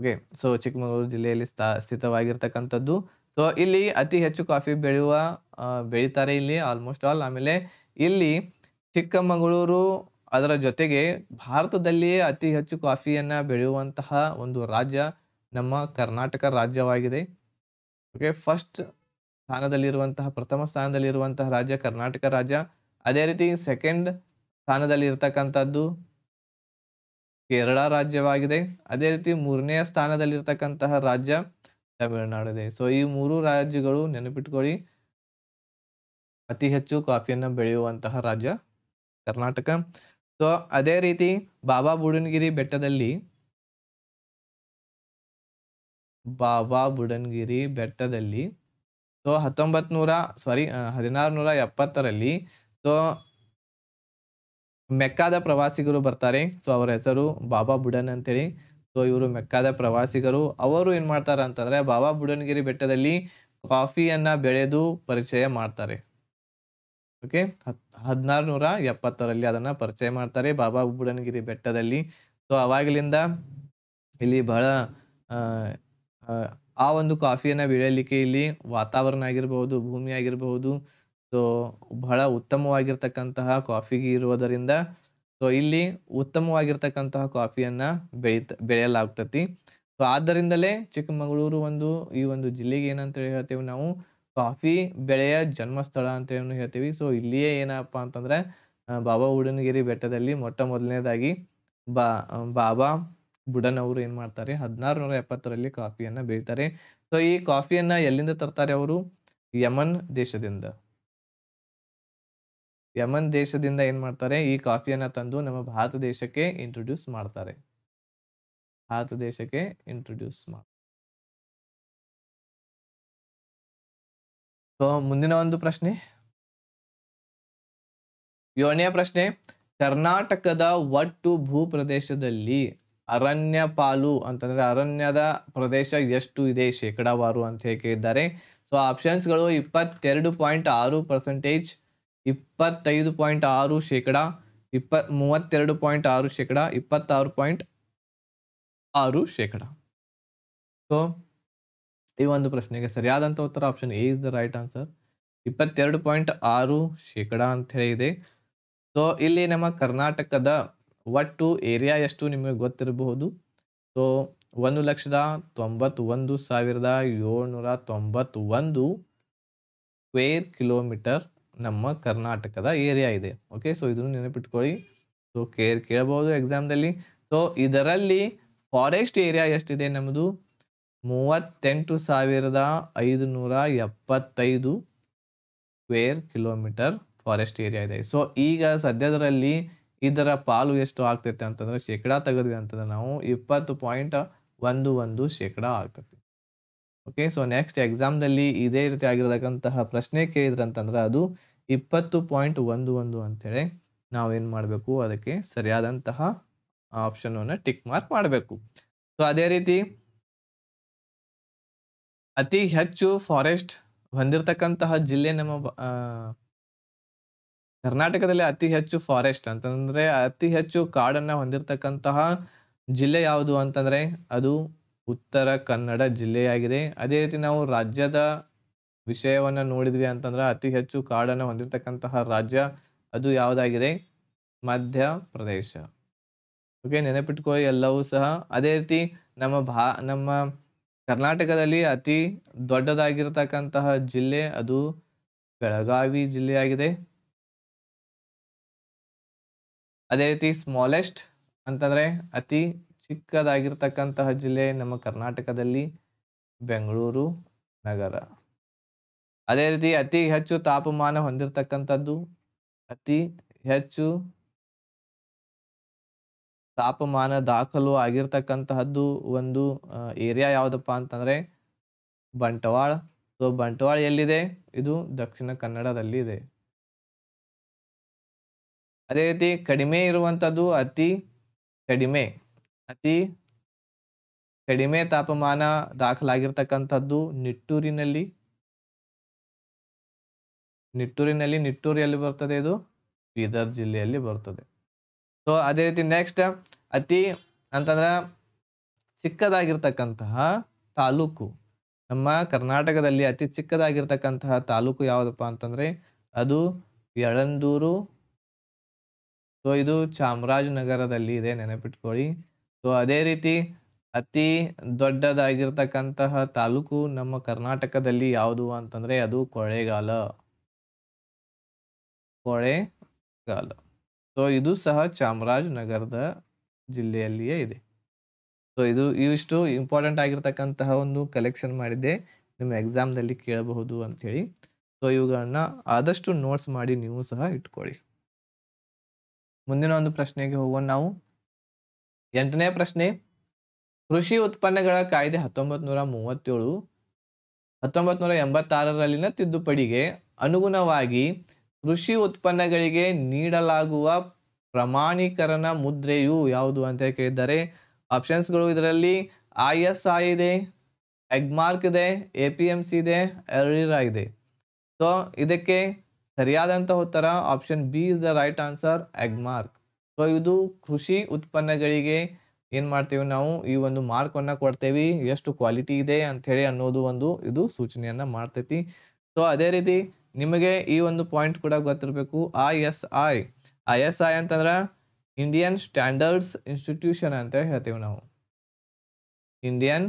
[SPEAKER 1] ಓಕೆ. ಸೊ ಚಿಕ್ಕಮಗಳೂರು ಜಿಲ್ಲೆಯಲ್ಲಿ ಸ್ಥಾ ಸ್ಥಿತವಾಗಿರ್ತಕ್ಕಂಥದ್ದು. ಸೊ ಇಲ್ಲಿ ಅತಿ ಹೆಚ್ಚು ಕಾಫಿ ಬೆಳೆಯುವ ಬೆಳಿತಾರೆ ಬೆಳೀತಾರೆ ಇಲ್ಲಿ ಆಲ್ಮೋಸ್ಟ್ ಆಲ್. ಆಮೇಲೆ ಇಲ್ಲಿ ಚಿಕ್ಕಮಗಳೂರು ಅದರ ಜೊತೆಗೆ ಭಾರತದಲ್ಲಿಯೇ ಅತಿ ಹೆಚ್ಚು ಕಾಫಿಯನ್ನ ಬೆಳೆಯುವಂತಹ ಒಂದು ರಾಜ್ಯ ನಮ್ಮ ಕರ್ನಾಟಕ ರಾಜ್ಯವಾಗಿದೆ. ಓಕೆ ಫಸ್ಟ್ ಸ್ಥಾನದಲ್ಲಿರುವಂತಹ ಪ್ರಥಮ ಸ್ಥಾನದಲ್ಲಿರುವಂತಹ ರಾಜ್ಯ ಕರ್ನಾಟಕ ರಾಜ್ಯ ಅದೇ ರೀತಿ ಸೆಕೆಂಡ್ ಸ್ಥಾನದಲ್ಲಿ ಕೇರಳ ರಾಜ್ಯವಾಗಿದೆ ಅದೇ ರೀತಿ ಮೂರನೆಯ ಸ್ಥಾನದಲ್ಲಿರ್ತಕ್ಕಂತಹ ರಾಜ್ಯ ತಮಿಳುನಾಡು ಇದೆ ಸೊ ಈ ಮೂರು ರಾಜ್ಯಗಳು ನೆನಪಿಟ್ಕೊಳ್ಳಿ ಅತಿ ಹೆಚ್ಚು ಕಾಫಿಯನ್ನು ಬೆಳೆಯುವಂತಹ ರಾಜ್ಯ ಕರ್ನಾಟಕ ಸೊ ಅದೇ ರೀತಿ ಬಾಬಾ ಬುಡನ್ಗಿರಿ ಬೆಟ್ಟದಲ್ಲಿ ಬಾಬಾ ಬುಡನ್ಗಿರಿ ಬೆಟ್ಟದಲ್ಲಿ ಸೊ ಹತ್ತೊಂಬತ್ತು ನೂರ ಸಾರಿ ಹದಿನಾರು ನೂರ ಎಪ್ಪತ್ತರಲ್ಲಿ ಸೊ ಮೆಕ್ಕಾದ ಪ್ರವಾಸಿಗರು ಬರ್ತಾರೆ ಸೊ ಅವರ ಹೆಸರು ಬಾಬಾ ಬುಡನ್ ಅಂತೇಳಿ ಸೊ ಇವರು ಮೆಕ್ಕಾದ ಪ್ರವಾಸಿಗರು ಅವರು ಏನು ಮಾಡ್ತಾರೆ ಅಂತಂದರೆ ಬಾಬಾ ಬುಡನ್ಗಿರಿ ಬೆಟ್ಟದಲ್ಲಿ ಕಾಫಿಯನ್ನು ಬೆಳೆದು ಪರಿಚಯ ಮಾಡ್ತಾರೆ ಓಕೆ ಹತ್ ಹದಿನಾರು ನೂರ ಎಪ್ಪತ್ತರಲ್ಲಿ ಅದನ್ನು ಪರಿಚಯ ಮಾಡ್ತಾರೆ ಬಾಬಾ ಬುಡನ್ಗಿರಿ ಬೆಟ್ಟದಲ್ಲಿ ಸೊ ಅವಾಗಲಿಂದ ಇಲ್ಲಿ ಬಹಳ ಆ ಒಂದು ಕಾಫಿಯನ್ನು ಬೆಳೆಯಲಿಕ್ಕೆ ಇಲ್ಲಿ ವಾತಾವರಣ ಆಗಿರಬಹುದು ಭೂಮಿ ಆಗಿರಬಹುದು ಸೊ ಬಹಳ ಉತ್ತಮವಾಗಿರ್ತಕ್ಕಂತಹ ಕಾಫಿಗೆ ಇರುವುದರಿಂದ ಸೊ ಇಲ್ಲಿ ಉತ್ತಮವಾಗಿರ್ತಕ್ಕಂತಹ ಕಾಫಿಯನ್ನು ಬೆಳೀತ ಬೆಳೆಯಲಾಗ್ತತಿ ಸೊ ಆದ್ದರಿಂದಲೇ ಚಿಕ್ಕಮಗಳೂರು ಒಂದು ಈ ಒಂದು ಜಿಲ್ಲೆಗೆ ಏನಂತೇಳಿ ಹೇಳ್ತೇವೆ ನಾವು ಕಾಫಿ ಬೆಳೆಯ ಜನ್ಮಸ್ಥಳ ಅಂತೇಳಿ ಹೇಳ್ತೀವಿ ಸೊ ಇಲ್ಲಿಯೇ ಏನಪ್ಪ ಅಂತಂದ್ರೆ ಬಾಬಾ ಉಡನಗಿರಿ ಬೆಟ್ಟದಲ್ಲಿ ಮೊಟ್ಟ ಮೊದಲನೇದಾಗಿ ಬಾ ಬಾಬಾ ಬುಡನ್ ಅವರು ಏನ್ ಮಾಡ್ತಾರೆ ಹದಿನಾರು ನೂರ ಎಪ್ಪತ್ತರಲ್ಲಿ ಕಾಫಿಯನ್ನ ಬೆಳಿತಾರೆ ಸೊ ಈ ಕಾಫಿಯನ್ನ ಎಲ್ಲಿಂದ ತರ್ತಾರೆ ಅವರು ಯಮನ್ ದೇಶದಿಂದ ಯಮನ್ ದೇಶದಿಂದ ಏನ್ ಮಾಡ್ತಾರೆ ಈ ಕಾಫಿಯನ್ನ ತಂದು ನಮ್ಮ ಭಾರತ ದೇಶಕ್ಕೆ ಇಂಟ್ರೊಡ್ಯೂಸ್ ಮಾಡ್ತಾರೆ ಭಾರತ ದೇಶಕ್ಕೆ ಇಂಟ್ರೊಡ್ಯೂಸ್ ಮಾಡ್ತಾರೆ
[SPEAKER 2] ಮುಂದಿನ ಒಂದು ಪ್ರಶ್ನೆ
[SPEAKER 1] ಏಳನೇ ಪ್ರಶ್ನೆ ಕರ್ನಾಟಕದ ಒಟ್ಟು ಭೂಪ್ರದೇಶದಲ್ಲಿ ಅರಣ್ಯ ಪಾಲು ಅಂತಂದರೆ ಅರಣ್ಯದ ಪ್ರದೇಶ ಎಷ್ಟು ಇದೆ ಶೇಕಡಾವಾರು ಅಂತ ಹೇಳಿ ಕೇಳಿದ್ದಾರೆ ಸೊ ಆಪ್ಷನ್ಸ್ಗಳು ಇಪ್ಪತ್ತೆರಡು ಪಾಯಿಂಟ್ ಆರು ಪರ್ಸೆಂಟೇಜ್ ಇಪ್ಪತ್ತೈದು ಪಾಯಿಂಟ್ ಆರು ಶೇಕಡ ಇಪ್ಪ ಮೂವತ್ತೆರಡು ಪಾಯಿಂಟ್ ಆರು ಶೇಕಡ ಇಪ್ಪತ್ತಾರು ಪಾಯಿಂಟ್ ಆರು ಶೇಕಡ ಸೊ ಈ ಒಂದು ಪ್ರಶ್ನೆಗೆ ಸರಿಯಾದಂಥ ಉತ್ತರ option A is the right answer ಇಪ್ಪತ್ತೆರಡು ಪಾಯಿಂಟ್ ಆರು ಶೇಕಡ ಅಂತ ಹೇಳಿದೆ ಸೊ ಇಲ್ಲಿ ನಮ್ಮ ಕರ್ನಾಟಕದ ಒಟ್ಟು ಏರಿಯಾ ಎಷ್ಟು ನಿಮಗೆ ಗೊತ್ತಿರಬಹುದು ಸೊ ಒಂದು ಲಕ್ಷದ ತೊಂಬತ್ತೊಂದು ಸಾವಿರದ ಏಳ್ನೂರ ತೊಂಬತ್ತೊಂದು ಸ್ಕ್ವೇರ್ ಕಿಲೋಮೀಟರ್ ನಮ್ಮ ಕರ್ನಾಟಕದ ಏರಿಯಾ ಇದೆ ಓಕೆ ಸೊ ಇದನ್ನು ನೆನಪಿಟ್ಕೊಳ್ಳಿ ಸೊ ಕೇರ್ ಕೇಳಬಹುದು ಎಕ್ಸಾಮ್ದಲ್ಲಿ ಸೊ ಇದರಲ್ಲಿ ಫಾರೆಸ್ಟ್ ಏರಿಯಾ ಎಷ್ಟಿದೆ ನಮ್ಮದು ಮೂವತ್ತೆಂಟು ಸಾವಿರದ ಐದುನೂರ ಎಪ್ಪತ್ತೈದು ಸ್ಕ್ವೇರ್ ಕಿಲೋಮೀಟರ್ ಫಾರೆಸ್ಟ್ ಏರಿಯಾ ಇದೆ ಸೊ ಈಗ ಸದ್ಯದರಲ್ಲಿ ಇದರ ಪಾಲು ಎಷ್ಟು ಆಗ್ತೈತೆ ಅಂತಂದ್ರೆ ಶೇಕಡಾ ತೆಗೆದ್ವಿ ಅಂತಂದ್ರೆ ನಾವು ಇಪ್ಪತ್ತು ಪಾಯಿಂಟ್ ಒಂದು ಒಂದು ಶೇಕಡಾ ಆಗ್ತೈತಿ ಓಕೆ ಸೊ ನೆಕ್ಸ್ಟ್ ಎಕ್ಸಾಮ್ನಲ್ಲಿ ಇದೇ ರೀತಿ ಆಗಿರತಕ್ಕಂತಹ ಪ್ರಶ್ನೆ ಅಂತಂದ್ರೆ ಅದು ಇಪ್ಪತ್ತು ಪಾಯಿಂಟ್ ಒಂದು ಒಂದು ಅಂತೇಳಿ ನಾವೇನು ಮಾಡಬೇಕು ಅದಕ್ಕೆ ಸರಿಯಾದಂತಹ ಆಪ್ಷನನ್ನು ಟಿಕ್ ಮಾರ್ಕ್ ಮಾಡಬೇಕು ಸೊ ಅದೇ ರೀತಿ ಅತಿ ಹೆಚ್ಚು ಫಾರೆಸ್ಟ್ ಹೊಂದಿರತಕ್ಕಂತಹ ಜಿಲ್ಲೆ ನಮ್ಮ ಕರ್ನಾಟಕದಲ್ಲಿ ಅತಿ ಹೆಚ್ಚು ಫಾರೆಸ್ಟ್ ಅಂತಂದ್ರೆ ಅತಿ ಹೆಚ್ಚು ಕಾಡನ್ನ ಹೊಂದಿರತಕ್ಕಂತಹ ಜಿಲ್ಲೆ ಯಾವುದು ಅಂತಂದ್ರೆ ಅದು ಉತ್ತರ ಕನ್ನಡ ಜಿಲ್ಲೆಯಾಗಿದೆ ಅದೇ ರೀತಿ ನಾವು ರಾಜ್ಯದ ವಿಷಯವನ್ನ ನೋಡಿದ್ವಿ ಅಂತಂದ್ರೆ ಅತಿ ಹೆಚ್ಚು ಕಾಡನ್ನು ಹೊಂದಿರತಕ್ಕಂತಹ ರಾಜ್ಯ ಅದು ಯಾವುದಾಗಿದೆ ಮಧ್ಯ ಪ್ರದೇಶ ಓಕೆ ನೆನಪಿಟ್ಕೋ ಎಲ್ಲವೂ ಸಹ ಅದೇ ರೀತಿ ನಮ್ಮ ಭಾ ನಮ್ಮ ಕರ್ನಾಟಕದಲ್ಲಿ ಅತಿ ದೊಡ್ಡದಾಗಿರ್ತಕ್ಕಂತಹ ಜಿಲ್ಲೆ ಅದು ಬೆಳಗಾವಿ ಜಿಲ್ಲೆಯಾಗಿದೆ ಅದೇ ರೀತಿ ಸ್ಮಾಲೆಸ್ಟ್ ಅಂತಂದರೆ ಅತಿ ಚಿಕ್ಕದಾಗಿರ್ತಕ್ಕಂತಹ ಜಿಲ್ಲೆ ನಮ್ಮ ಕರ್ನಾಟಕದಲ್ಲಿ ಬೆಂಗಳೂರು ನಗರ ಅದೇ ರೀತಿ ಅತಿ ಹೆಚ್ಚು ತಾಪಮಾನ ಹೊಂದಿರತಕ್ಕಂಥದ್ದು ಅತಿ ಹೆಚ್ಚು ತಾಪಮಾನ ದಾಖಲು ಆಗಿರ್ತಕ್ಕಂತಹದ್ದು ಒಂದು ಏರಿಯಾ ಯಾವುದಪ್ಪ ಅಂತಂದರೆ ಬಂಟ್ವಾಳ ಸೊ ಬಂಟ್ವಾಳ ಎಲ್ಲಿದೆ ಇದು ದಕ್ಷಿಣ ಕನ್ನಡದಲ್ಲಿ ಇದೆ ಅದೇ ರೀತಿ ಕಡಿಮೆ ಇರುವಂಥದ್ದು ಅತಿ ಕಡಿಮೆ ಅತಿ ಕಡಿಮೆ ತಾಪಮಾನ ದಾಖಲಾಗಿರ್ತಕ್ಕಂಥದ್ದು ನಿಟ್ಟೂರಿನಲ್ಲಿ ನಿಟ್ಟೂರಿನಲ್ಲಿ ನಿಟ್ಟೂರಿಯಲ್ಲಿ ಬರ್ತದೆ ಇದು ಬೀದರ್ ಜಿಲ್ಲೆಯಲ್ಲಿ ಬರ್ತದೆ ಸೊ ಅದೇ ರೀತಿ ನೆಕ್ಸ್ಟ್ ಅತಿ ಅಂತಂದ್ರೆ ಚಿಕ್ಕದಾಗಿರ್ತಕ್ಕಂತಹ ತಾಲೂಕು ನಮ್ಮ ಕರ್ನಾಟಕದಲ್ಲಿ ಅತಿ ಚಿಕ್ಕದಾಗಿರ್ತಕ್ಕಂತಹ ತಾಲೂಕು ಯಾವುದಪ್ಪ ಅಂತಂದ್ರೆ ಅದು ಯಳಂದೂರು ಸೊ ಇದು ಚಾಮರಾಜನಗರದಲ್ಲಿ ಇದೆ ನೆನಪಿಟ್ಕೊಳ್ಳಿ ಸೊ ಅದೇ ರೀತಿ ಅತಿ ದೊಡ್ಡದಾಗಿರ್ತಕ್ಕಂತಹ ತಾಲೂಕು ನಮ್ಮ ಕರ್ನಾಟಕದಲ್ಲಿ ಯಾವುದು ಅಂತಂದ್ರೆ ಅದು ಕೊಳೆಗಾಲ ಕೊಳೆಗಾಲ ಸೊ ಇದು ಸಹ ಚಾಮರಾಜನಗರದ ಜಿಲ್ಲೆಯಲ್ಲಿಯೇ ಇದೆ ಸೊ ಇದು ಇವಿಷ್ಟು ಇಂಪಾರ್ಟೆಂಟ್ ಆಗಿರ್ತಕ್ಕಂತಹ ಒಂದು ಕಲೆಕ್ಷನ್ ಮಾಡಿದ್ದೆ ನಿಮ್ಮ ಎಕ್ಸಾಮ್ನಲ್ಲಿ ಕೇಳಬಹುದು ಅಂತ ಹೇಳಿ ಸೊ ಇವುಗಳನ್ನ ಆದಷ್ಟು ನೋಟ್ಸ್ ಮಾಡಿ ನೀವು ಸಹ ಇಟ್ಕೊಳ್ಳಿ ಮುಂದಿನ ಒಂದು ಪ್ರಶ್ನೆಗೆ ಹೋಗೋಣ ನಾವು ಎಂಟನೇ ಪ್ರಶ್ನೆ ಕೃಷಿ ಉತ್ಪನ್ನಗಳ ಕಾಯ್ದೆ ಹತ್ತೊಂಬತ್ತು ನೂರ ಮೂವತ್ತೇಳು ಹತ್ತೊಂಬತ್ತು ನೂರ ಎಂಬತ್ತಾರರಲ್ಲಿನ ತಿದ್ದುಪಡಿಗೆ ಅನುಗುಣವಾಗಿ ಕೃಷಿ ಉತ್ಪನ್ನಗಳಿಗೆ ನೀಡಲಾಗುವ ಪ್ರಮಾಣೀಕರಣ ಮುದ್ರೆಯು ಯಾವುದು ಅಂತ ಕೇಳಿದ್ದಾರೆ ಆಪ್ಷನ್ಸ್ಗಳು ಇದರಲ್ಲಿ ಐ ಎಸ್ ಐ ಇದೆ ಎಗ್ಮಾರ್ಕ್ ಇದೆ ಎ ಪಿ ಎಮ್ ಸಿ ಇದೆ ಎರಡಿರ ಇದೆ ಸೊ ಇದಕ್ಕೆ ಸರಿಯಾದಂತಹ ಉತ್ತರ option B is the right answer Agmark so ಇದು ಕೃಷಿ ಉತ್ಪನ್ನಗಳಿಗೆ ಏನು ಮಾಡ್ತೀವಿ ನಾವು ಈ ಒಂದು ಮಾರ್ಕನ್ನು ಕೊಡ್ತೇವೆ ಎಷ್ಟು ಕ್ವಾಲಿಟಿ ಇದೆ ಅಂಥೇಳಿ ಅನ್ನೋದು ಒಂದು ಇದು ಸೂಚನೆಯನ್ನು ಮಾಡ್ತೈತಿ ಸೊ ಅದೇ ರೀತಿ ನಿಮಗೆ ಈ ಒಂದು ಪಾಯಿಂಟ್ ಕೂಡ ಗೊತ್ತಿರಬೇಕು I S I I S I ಅಂತಂದ್ರೆ ಇಂಡಿಯನ್ ಸ್ಟ್ಯಾಂಡರ್ಡ್ಸ್ ಇನ್ಸ್ಟಿಟ್ಯೂಷನ್ ಅಂತ ಹೇಳ್ತೇವೆ ನಾವು Indian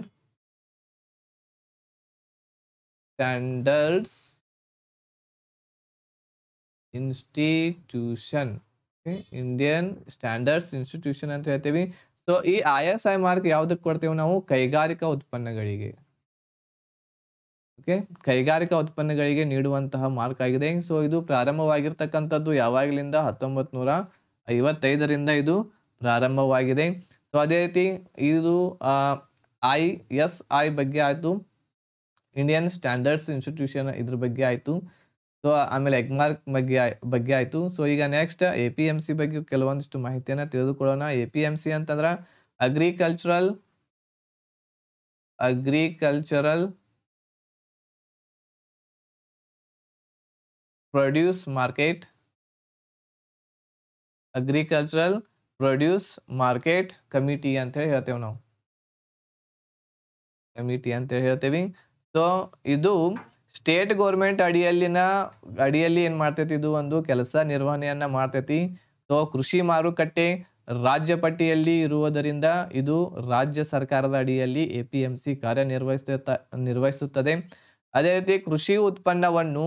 [SPEAKER 2] Standards
[SPEAKER 1] Institution Indian Standards Institution ಅಂತ ಹೇಳ್ತೀವಿ ಸೊ ಈ ಐ ಎಸ್ ಐ ಮಾರ್ಕ್ ಯಾವುದಕ್ಕೆ ಕೊಡ್ತೇವೆ ನಾವು ಕೈಗಾರಿಕಾ ಉತ್ಪನ್ನಗಳಿಗೆ ಓಕೆ ಕೈಗಾರಿಕಾ ಉತ್ಪನ್ನಗಳಿಗೆ ನೀಡುವಂತಹ ಮಾರ್ಕ್ ಆಗಿದೆ ಸೊ ಇದು ಪ್ರಾರಂಭವಾಗಿರ್ತಕ್ಕಂಥದ್ದು ಯಾವಾಗಲಿಂದ ಹತ್ತೊಂಬತ್ತು ನೂರ ಐವತ್ತೈದರಿಂದ ಇದು ಪ್ರಾರಂಭವಾಗಿದೆ ಸೊ ಅದೇ ರೀತಿ ಇದು ಐ ಎಸ್ ಐ ಬಗ್ಗೆ ಆಯಿತು ಇಂಡಿಯನ್ ಸ್ಟ್ಯಾಂಡರ್ಡ್ಸ್ ಇನ್ಸ್ಟಿಟ್ಯೂಷನ್ ಇದ್ರ ಬಗ್ಗೆ ಆಯಿತು సో ఆమేల ఒక మార్క్ మిగియ భాగ్యాయు సో ఇగా నెక్స్ట్ ఏపిఎంసి ಬಗ್ಗೆ కేవలం ఇంతా మైత్యాన తెలుసుకోవొన ఏపిఎంసి అంటే agricultural agricultural produce market agricultural produce market committee అంటే ಹೇಳ್తేవం నావు కమిటీ అంటే ಹೇಳ್తవే సో ఇది ಸ್ಟೇಟ್ ಗೌರ್ಮೆಂಟ್ ಅಡಿಯಲ್ಲಿನ ಅಡಿಯಲ್ಲಿ ಏನು ಮಾಡ್ತೈತಿ ಇದು ಒಂದು ಕೆಲಸ ನಿರ್ವಹಣೆಯನ್ನು ಮಾಡ್ತೈತಿ ಸೊ ಕೃಷಿ ಮಾರುಕಟ್ಟೆ ರಾಜ್ಯ ಪಟ್ಟಿಯಲ್ಲಿ ಇರುವುದರಿಂದ ಇದು ರಾಜ್ಯ ಸರ್ಕಾರದ ಅಡಿಯಲ್ಲಿ ಎ ಪಿ ಎಂ ಸಿ ಕಾರ್ಯನಿರ್ವಹಿಸ ನಿರ್ವಹಿಸುತ್ತದೆ ಅದೇ ರೀತಿ ಕೃಷಿ ಉತ್ಪನ್ನವನ್ನು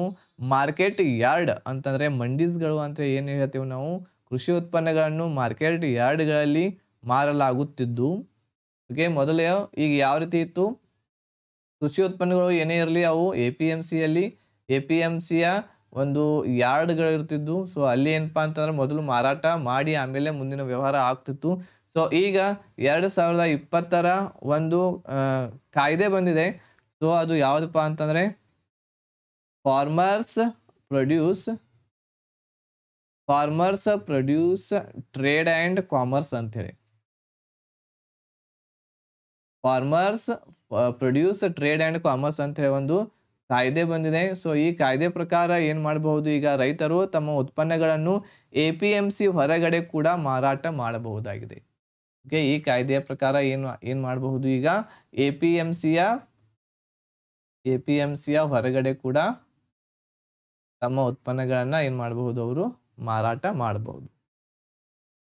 [SPEAKER 1] ಮಾರ್ಕೆಟ್ ಯಾರ್ಡ್ ಅಂತಂದರೆ ಮಂಡೀಸ್ಗಳು ಅಂತ ಏನು ಹೇಳ್ತೀವಿ ನಾವು ಕೃಷಿ ಉತ್ಪನ್ನಗಳನ್ನು ಮಾರ್ಕೆಟ್ ಯಾರ್ಡ್ಗಳಲ್ಲಿ ಮಾರಲಾಗುತ್ತಿದ್ದು ಓಕೆ ಮೊದಲೇ ಈಗ ಯಾವ ರೀತಿ ಇತ್ತು ಕೃಷಿ ಉತ್ಪನ್ನಗಳು ಏನೇ ಇರಲಿ ಅವು ಎ ಪಿ ಎಮ್ ಸಿಯಲ್ಲಿ ಎ ಪಿ ಎಮ್ ಸಿಯ ಒಂದು ಯಾರ್ಡ್ಗಳಿರ್ತಿದ್ದು ಸೊ ಅಲ್ಲಿ ಏನಪ್ಪಾ ಅಂತಂದ್ರೆ ಮೊದಲು ಮಾರಾಟ ಮಾಡಿ ಆಮೇಲೆ ಮುಂದಿನ ವ್ಯವಹಾರ ಆಗ್ತಿತ್ತು ಸೊ ಈಗ ಎರಡು ಸಾವಿರದ ಇಪ್ಪತ್ತರ ಒಂದು ಕಾಯ್ದೆ ಬಂದಿದೆ ಸೊ ಅದು ಯಾವುದಪ್ಪ ಅಂತಂದರೆ farmers produce farmers produce trade and commerce ಅಂತೇಳಿ farmers produce trade and commerce ಅಂತ ಹೇಳಿ ಒಂದು ಕಾಯ್ದೆ ಬಂದಿದೆ ಸೊ ಈ ಕಾಯ್ದೆ ಪ್ರಕಾರ ಏನು ಮಾಡಬಹುದು ಈಗ ರೈತರು ತಮ್ಮ ಉತ್ಪನ್ನಗಳನ್ನು ಎ ಪಿ ಎಮ್ ಸಿ ಹೊರಗಡೆ ಕೂಡ ಮಾರಾಟ ಮಾಡಬಹುದಾಗಿದೆ ಓಕೆ ಈ ಕಾಯ್ದೆಯ ಪ್ರಕಾರ ಏನು ಏನು ಮಾಡಬಹುದು ಈಗ ಎ ಪಿ ಎಮ್ ಸಿಯ ಎ ಪಿ ಎಮ್ ಸಿಯ ಹೊರಗಡೆ ಕೂಡ ತಮ್ಮ ಉತ್ಪನ್ನಗಳನ್ನು ಏನು ಮಾಡಬಹುದು ಅವರು ಮಾರಾಟ ಮಾಡಬಹುದು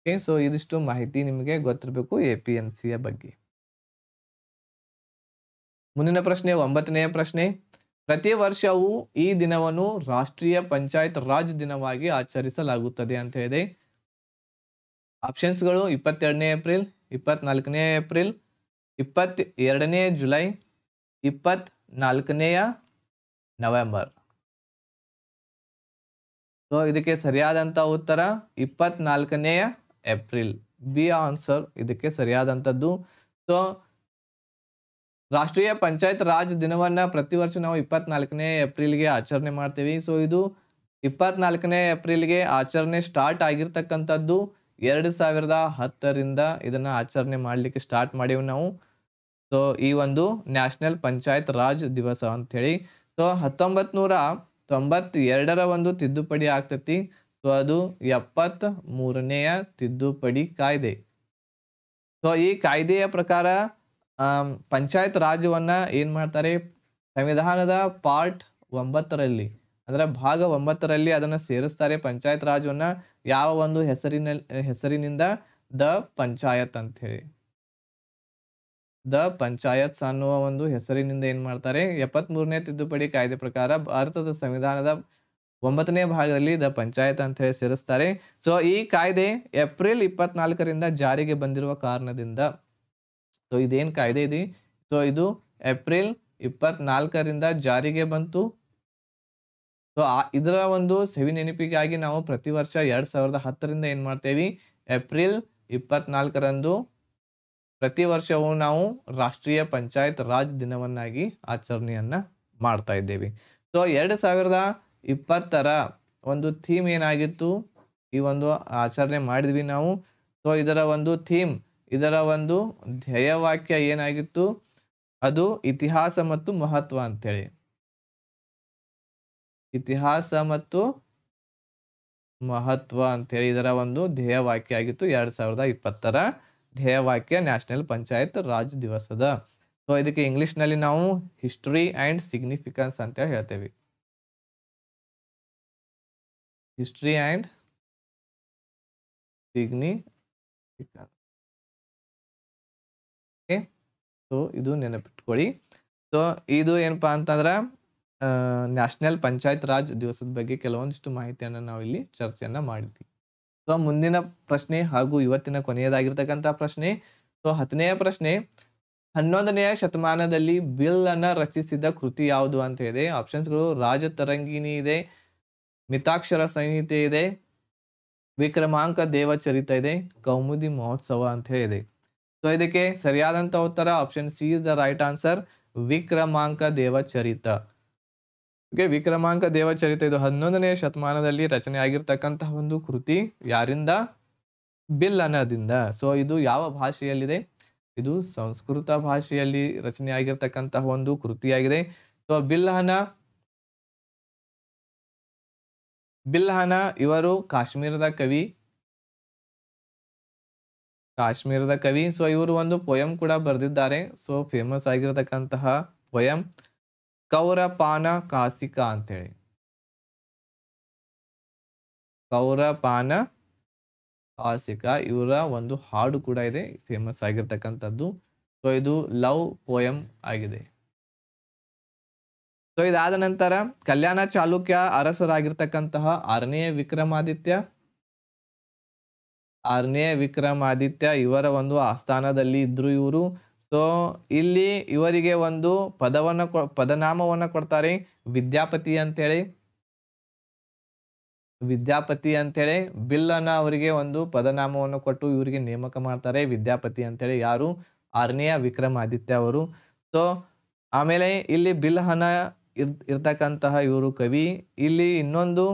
[SPEAKER 1] ಓಕೆ ಸೊ ಇದಿಷ್ಟು ಮಾಹಿತಿ ನಿಮಗೆ ಗೊತ್ತಿರಬೇಕು ಎ ಪಿ ಎಮ್ ಸಿಯ ಬಗ್ಗೆ ಮುಂದಿನ ಪ್ರಶ್ನೆ ಒಂಬತ್ತನೆಯ ಪ್ರಶ್ನೆ ಪ್ರತಿ ವರ್ಷವೂ ಈ ದಿನವನ್ನು ರಾಷ್ಟ್ರೀಯ ಪಂಚಾಯತ್ ರಾಜ್ ದಿನವಾಗಿ ಆಚರಿಸಲಾಗುತ್ತದೆ ಅಂತ ಹೇಳಿದೆ ಆಪ್ಷನ್ಸ್ಗಳು ಇಪ್ಪತ್ತೆರಡನೇ ಏಪ್ರಿಲ್ ಇಪ್ಪತ್ನಾಲ್ಕನೇ ಏಪ್ರಿಲ್ ಇಪ್ಪತ್ ಎರಡನೇ ಜುಲೈ ನಾಲ್ಕನೆಯ ನವೆಂಬರ್ ಸೊ ಇದಕ್ಕೆ ಸರಿಯಾದಂಥ ಉತ್ತರ ಇಪ್ಪತ್ನಾಲ್ಕನೆಯ ಏಪ್ರಿಲ್ ಬಿ ಆನ್ಸರ್ ಇದಕ್ಕೆ ಸರಿಯಾದಂಥದ್ದು ಸೊ ರಾಷ್ಟ್ರೀಯ ಪಂಚಾಯತ್ ರಾಜ್ ದಿನವನ್ನ ಪ್ರತಿ ವರ್ಷ ನಾವು ಇಪ್ಪತ್ನಾಲ್ಕನೇ ಏಪ್ರಿಲ್ಗೆ ಆಚರಣೆ ಮಾಡ್ತೀವಿ ಸೊ ಇದು ಇಪ್ಪತ್ನಾಲ್ಕನೇ ಏಪ್ರಿಲ್ಗೆ ಆಚರಣೆ ಸ್ಟಾರ್ಟ್ ಆಗಿರ್ತಕ್ಕಂಥದ್ದು ಎರಡು ಸಾವಿರದ ಹತ್ತರಿಂದ ಇದನ್ನ ಆಚರಣೆ ಮಾಡಲಿಕ್ಕೆ ಸ್ಟಾರ್ಟ್ ಮಾಡೀವಿ ನಾವು ಸೊ ಈ ಒಂದು ನ್ಯಾಷನಲ್ ಪಂಚಾಯತ್ ರಾಜ್ ದಿವಸ ಹೇಳಿ ಸೊ ಹತ್ತೊಂಬತ್ತು ನೂರ ಎರಡರ ಒಂದು ತಿದ್ದುಪಡಿ ಆಗ್ತತಿ ಸೊ ಅದು ಎಪ್ಪತ್ತ್ ಮೂರನೆಯ ತಿದ್ದುಪಡಿ ಕಾಯ್ದೆ ಸೊ ಈ ಕಾಯ್ದೆಯ ಪ್ರಕಾರ ಪಂಚಾಯತ್ ರಾಜವನ್ನ ಏನು ಮಾಡ್ತಾರೆ ಸಂವಿಧಾನದ ಪಾರ್ಟ್ ಒಂಬತ್ತರಲ್ಲಿ ಅಂದ್ರೆ ಭಾಗ ಒಂಬತ್ತರಲ್ಲಿ ಅದನ್ನ ಸೇರಿಸ್ತಾರೆ ಪಂಚಾಯತ್ ರಾಜವನ್ನ ಯಾವ ಒಂದು ಹೆಸರಿನ ಹೆಸರಿನಿಂದ ದ ಪಂಚಾಯತ್ ಅಂತ ಹೇಳಿ ದ ಪಂಚಾಯತ್ ಅನ್ನುವ ಒಂದು ಹೆಸರಿನಿಂದ ಏನ್ ಮಾಡ್ತಾರೆ ಮೂರನೇ ತಿದ್ದುಪಡಿ ಕಾಯ್ದೆ ಪ್ರಕಾರ ಭಾರತದ ಸಂವಿಧಾನದ ಒಂಬತ್ತನೇ ಭಾಗದಲ್ಲಿ ದ ಪಂಚಾಯತ್ ಅಂತ ಹೇಳಿ ಸೇರಿಸ್ತಾರೆ ಸೊ ಈ ಕಾಯ್ದೆ ಏಪ್ರಿಲ್ ಇಪ್ಪತ್ನಾಲ್ಕರಿಂದ ಜಾರಿಗೆ ಬಂದಿರುವ ಕಾರಣದಿಂದ ಸೊ ಇದೇನು ಕಾಯ್ದೆ ಇದೆ ಸೊ ಇದು ಏಪ್ರಿಲ್ ಇಪ್ಪತ್ನಾಲ್ಕರಿಂದ ಜಾರಿಗೆ ಬಂತು ಸೊ ಇದರ ಒಂದು ಸೆವಿ ನೆನಪಿಗಾಗಿ ನಾವು ಪ್ರತಿ ವರ್ಷ ಎರಡು ಸಾವಿರದ ಹತ್ತರಿಂದ ಏನು ಮಾಡ್ತೇವೆ ಏಪ್ರಿಲ್ ಇಪ್ಪತ್ನಾಲ್ಕರಂದು ಪ್ರತಿ ವರ್ಷವೂ ನಾವು ರಾಷ್ಟ್ರೀಯ ಪಂಚಾಯತ್ ರಾಜ್ ದಿನವನ್ನಾಗಿ ಆಚರಣೆಯನ್ನು ಮಾಡ್ತಾ ಇದ್ದೇವೆ ಸೊ ಎರಡು ಸಾವಿರದ ಇಪ್ಪತ್ತರ ಒಂದು ಥೀಮ್ ಏನಾಗಿತ್ತು ಈ ಒಂದು ಆಚರಣೆ ಮಾಡಿದ್ವಿ ನಾವು ಸೊ ಇದರ ಒಂದು ಥೀಮ್ ಇದರ ಒಂದು ಧ್ಯೇಯವಾಕ್ಯ ಏನಾಗಿತ್ತು ಅದು ಇತಿಹಾಸ ಮತ್ತು ಮಹತ್ವ ಅಂತೇಳಿ ಇತಿಹಾಸ ಮತ್ತು ಮಹತ್ವ ಅಂತೇಳಿ ಇದರ ಒಂದು ಧ್ಯೇಯವಾಕ್ಯ ಆಗಿತ್ತು ಎರಡ್ ಸಾವಿರದ ಇಪ್ಪತ್ತರ ಧ್ಯೇಯವಾಕ್ಯ ನ್ಯಾಷನಲ್ ಪಂಚಾಯತ್ ರಾಜ್ ದಿವಸದ ಸೊ ಇದಕ್ಕೆ ಇಂಗ್ಲಿಷ್ನಲ್ಲಿ ನಾವು ಹಿಸ್ಟ್ರಿ ಆ್ಯಂಡ್ ಸಿಗ್ನಿಫಿಕನ್ಸ್ ಅಂತ ಹೇಳ್ತೇವೆ
[SPEAKER 2] ಹಿಸ್ಟ್ರಿ ಆ್ಯಂಡ್ ಸಿಗ್ನಿಫಿಕನ್ಸ್
[SPEAKER 1] ಸೊ ಇದು ನೆನಪಿಟ್ಕೊಳ್ಳಿ ಸೊ ಇದು ಏನಪ್ಪಾ ಅಂತಂದ್ರೆ ನ್ಯಾಷನಲ್ ಪಂಚಾಯತ್ ರಾಜ್ ದಿವಸದ ಬಗ್ಗೆ ಕೆಲವೊಂದಿಷ್ಟು ಮಾಹಿತಿಯನ್ನು ನಾವು ಇಲ್ಲಿ ಚರ್ಚೆಯನ್ನು ಮಾಡಿದ್ವಿ ಸೊ ಮುಂದಿನ ಪ್ರಶ್ನೆ ಹಾಗೂ ಇವತ್ತಿನ ಕೊನೆಯದಾಗಿರ್ತಕ್ಕಂಥ ಪ್ರಶ್ನೆ ಸೊ ಹತ್ತನೆಯ ಪ್ರಶ್ನೆ ಹನ್ನೊಂದನೆಯ ಶತಮಾನದಲ್ಲಿ ಬಿಲ್ ಅನ್ನ ರಚಿಸಿದ ಕೃತಿ ಯಾವುದು ಅಂತ ಇದೆ ಆಪ್ಷನ್ಸ್ಗಳು ರಾಜತರಂಗಿಣಿ ಇದೆ ಮಿತಾಕ್ಷರ ಸಂಹಿತೆ ಇದೆ ವಿಕ್ರಮಾಂಕ ದೇವಚರಿತ ಇದೆ ಕೌಮುದಿ ಮಹೋತ್ಸವ ಅಂತ ಹೇಳಿದೆ ಸೊ ಇದಕ್ಕೆ ಸರಿಯಾದಂತ ಉತ್ತರ option C is the right answer Vikramanka Devacharita okay Vikramanka Devacharita ಇದು ಹನ್ನೊಂದನೇ ಶತಮಾನದಲ್ಲಿ ರಚನೆ ಆಗಿರ್ತಕ್ಕಂತಹ ಒಂದು ಕೃತಿ ಯಾರಿಂದ ಬಿಲ್ ಅನ್ನದಿಂದ ಸೊ ಇದು ಯಾವ ಭಾಷೆಯಲ್ಲಿದೆ ಇದು ಸಂಸ್ಕೃತ ಭಾಷೆಯಲ್ಲಿ ರಚನೆ ಆಗಿರ್ತಕ್ಕಂತಹ ಒಂದು ಕೃತಿಯಾಗಿದೆ ಸೊ ಬಿಲ್ಲಹನ ಬಿಲ್ಲಹನ ಇವರು ಕಾಶ್ಮೀರದ ಕವಿ ಕಾಶ್ಮೀರದ ಕವಿ ಸೊ ಇವರು ಒಂದು ಪೊಯಂ ಕೂಡ ಬರೆದಿದ್ದಾರೆ ಸೊ ಫೇಮಸ್ ಆಗಿರತಕ್ಕಂತಹ ಪೊಯಂ ಪಾನ ಕಾಸಿಕ ಅಂತೇಳಿ ಪಾನ ಕಾಸಿಕ ಇವರ ಒಂದು ಹಾಡು ಕೂಡ ಇದೆ ಫೇಮಸ್ ಆಗಿರ್ತಕ್ಕಂಥದ್ದು ಸೊ ಇದು ಲವ್ ಪೋಯಂ ಆಗಿದೆ ಸೊ ಇದಾದ ನಂತರ ಕಲ್ಯಾಣ ಚಾಲುಕ್ಯ ಅರಸರಾಗಿರ್ತಕ್ಕಂತಹ ಆರನೇ ವಿಕ್ರಮಾದಿತ್ಯ ಆರನೇ ವಿಕ್ರಮಾದಿತ್ಯ ಇವರ ಒಂದು ಆಸ್ಥಾನದಲ್ಲಿ ಇದ್ದರು ಇವರು ಸೊ ಇಲ್ಲಿ ಇವರಿಗೆ ಒಂದು ಪದವನ್ನು ಪದನಾಮವನ್ನು ಕೊಡ್ತಾರೆ ವಿದ್ಯಾಪತಿ ಅಂತೇಳಿ ವಿದ್ಯಾಪತಿ ಅಂತೇಳಿ ಬಿಲ್ಲನ ಅವರಿಗೆ ಒಂದು ಪದನಾಮವನ್ನು ಕೊಟ್ಟು ಇವರಿಗೆ ನೇಮಕ ಮಾಡ್ತಾರೆ ವಿದ್ಯಾಪತಿ ಅಂತೇಳಿ ಯಾರು ಆರನೆಯ ವಿಕ್ರಮಾದಿತ್ಯ ಅವರು ಸೊ ಆಮೇಲೆ ಇಲ್ಲಿ ಬಿಲ್ಹನ ಇರ್ ಇರ್ತಕ್ಕಂತಹ ಇವರು ಕವಿ ಇಲ್ಲಿ ಇನ್ನೊಂದು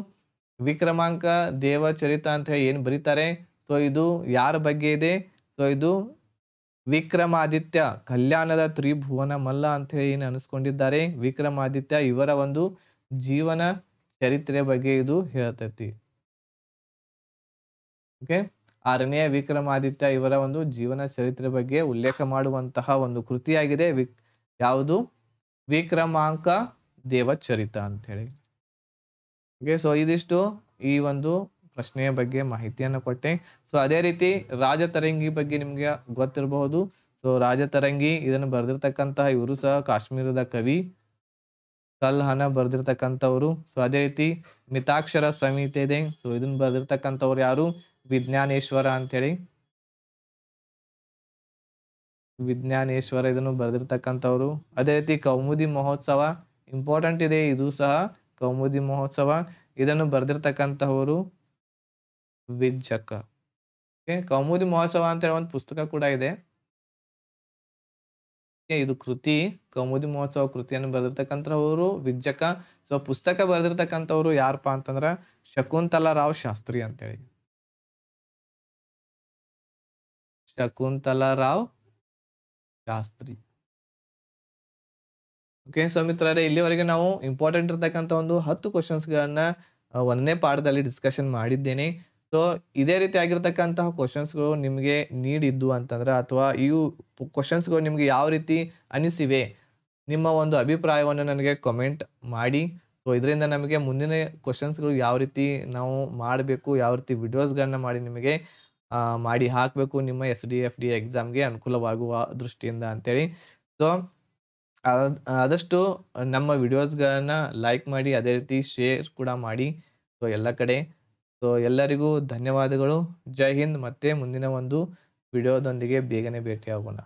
[SPEAKER 1] ವಿಕ್ರಮಾಂಕ ದೇವಚರಿತ ಅಂತ ಹೇಳಿ ಏನು ಬರೀತಾರೆ ಸೊ ಇದು ಯಾರ ಬಗ್ಗೆ ಇದೆ ಸೊ ಇದು ವಿಕ್ರಮಾದಿತ್ಯ ಕಲ್ಯಾಣದ ತ್ರಿಭುವನ ಮಲ್ಲ ಅಂತ ಹೇಳಿ ಏನು ಅನಿಸ್ಕೊಂಡಿದ್ದಾರೆ ವಿಕ್ರಮಾದಿತ್ಯ ಇವರ ಒಂದು ಜೀವನ ಚರಿತ್ರೆ ಬಗ್ಗೆ ಇದು ಹೇಳ್ತೈತಿ ಓಕೆ ಆರನೆಯ ವಿಕ್ರಮಾದಿತ್ಯ ಇವರ ಒಂದು ಜೀವನ ಚರಿತ್ರೆ ಬಗ್ಗೆ ಉಲ್ಲೇಖ ಮಾಡುವಂತಹ ಒಂದು ಕೃತಿಯಾಗಿದೆ ವಿಕ್ ಯಾವುದು ವಿಕ್ರಮಾಂಕ ದೇವಚರಿತ ಅಂತ ಹೇಳಿ ಓಕೆ ಸೊ ಇದಿಷ್ಟು ಈ ಒಂದು ಪ್ರಶ್ನೆಯ ಬಗ್ಗೆ ಮಾಹಿತಿಯನ್ನು ಕೊಟ್ಟೆ ಸೊ ಅದೇ ರೀತಿ ರಾಜತರಂಗಿ ಬಗ್ಗೆ ನಿಮಗೆ ಗೊತ್ತಿರಬಹುದು ಸೊ ರಾಜತರಂಗಿ ಇದನ್ನು ಬರೆದಿರ್ತಕ್ಕಂತಹ ಇವರು ಸಹ ಕಾಶ್ಮೀರದ ಕವಿ ಕಲ್ಹನ ಬರೆದಿರ್ತಕ್ಕಂಥವ್ರು ಸೊ ಅದೇ ರೀತಿ ಮಿತಾಕ್ಷರ ಸಂಹಿತೆ ಇದೆ ಸೊ ಇದನ್ನ ಬರೆದಿರ್ತಕ್ಕಂಥವ್ರು ಯಾರು ವಿಜ್ಞಾನೇಶ್ವರ ಅಂತೇಳಿ ವಿಜ್ಞಾನೇಶ್ವರ ಇದನ್ನು ಬರೆದಿರ್ತಕ್ಕಂಥವ್ರು ಅದೇ ರೀತಿ ಕೌಮುದಿ ಮಹೋತ್ಸವ ಇಂಪಾರ್ಟೆಂಟ್ ಇದೆ ಇದು ಸಹ ಕೌಮುದಿ ಮಹೋತ್ಸವ ಇದನ್ನು ಬರೆದಿರ್ತಕ್ಕಂಥವರು ವಿಜ್ಜಕ ಓಕೆ ಕೌಮುದಿ ಮಹೋತ್ಸವ ಅಂತ ಹೇಳಿ ಒಂದು ಪುಸ್ತಕ ಕೂಡ ಇದೆ ಇದು ಕೃತಿ ಕೌಮುದಿ ಮಹೋತ್ಸವ ಕೃತಿಯನ್ನು ಬರೆದಿರ್ತಕ್ಕಂಥವ್ರು ವಿಜ್ಜಕ ಸೊ ಪುಸ್ತಕ ಬರೆದಿರ್ತಕ್ಕಂಥವ್ರು ಯಾರಪ್ಪ ಅಂತಂದ್ರ ಶಕುಂತಲಾ ರಾವ್ ಶಾಸ್ತ್ರಿ ಅಂತೇಳಿ ಶಕುಂತಲಾ ರಾವ್ ಶಾಸ್ತ್ರಿ ಓಕೆ ಸೊ ಮಿತ್ರರೇ ಇಲ್ಲಿವರೆಗೆ ನಾವು ಇಂಪಾರ್ಟೆಂಟ್ ಇರ್ತಕ್ಕಂಥ ಒಂದು ಹತ್ತು ಗಳನ್ನ ಒಂದನೇ ಪಾಠದಲ್ಲಿ ಡಿಸ್ಕಷನ್ ಮಾಡಿದ್ದೇನೆ ಸೊ ಇದೇ ರೀತಿ ಆಗಿರ್ತಕ್ಕಂತಹ ಕ್ವಶನ್ಸ್ಗಳು ನಿಮಗೆ ನೀಡಿದ್ದು ಅಂತಂದ್ರೆ ಅಥವಾ ಇವು ಕ್ವಶನ್ಸ್ಗಳು ನಿಮಗೆ ಯಾವ ರೀತಿ ಅನಿಸಿವೆ ನಿಮ್ಮ ಒಂದು ಅಭಿಪ್ರಾಯವನ್ನು ನನಗೆ ಕಮೆಂಟ್ ಮಾಡಿ ಸೊ ಇದರಿಂದ ನಮಗೆ ಮುಂದಿನ ಕ್ವಶನ್ಸ್ಗಳು ಯಾವ ರೀತಿ ನಾವು ಮಾಡಬೇಕು ಯಾವ ರೀತಿ ವಿಡಿಯೋಸ್ಗಳನ್ನು ಮಾಡಿ ನಿಮಗೆ ಮಾಡಿ ಹಾಕಬೇಕು ನಿಮ್ಮ ಎಸ್ ಡಿ ಎಫ್ ಡಿ ಎಕ್ಸಾಮ್ಗೆ ಅನುಕೂಲವಾಗುವ ದೃಷ್ಟಿಯಿಂದ ಅಂತೇಳಿ ಸೊ ಆದಷ್ಟು ನಮ್ಮ ವಿಡಿಯೋಸ್ಗಳನ್ನು ಲೈಕ್ ಮಾಡಿ ಅದೇ ರೀತಿ ಶೇರ್ ಕೂಡ ಮಾಡಿ ಸೊ ಎಲ್ಲ ಕಡೆ ಸೊ ಎಲ್ಲರಿಗೂ ಧನ್ಯವಾದಗಳು ಜೈ ಹಿಂದ್ ಮತ್ತೆ ಮುಂದಿನ ಒಂದು ವಿಡಿಯೋದೊಂದಿಗೆ ಬೇಗನೆ ಭೇಟಿಯಾಗೋಣ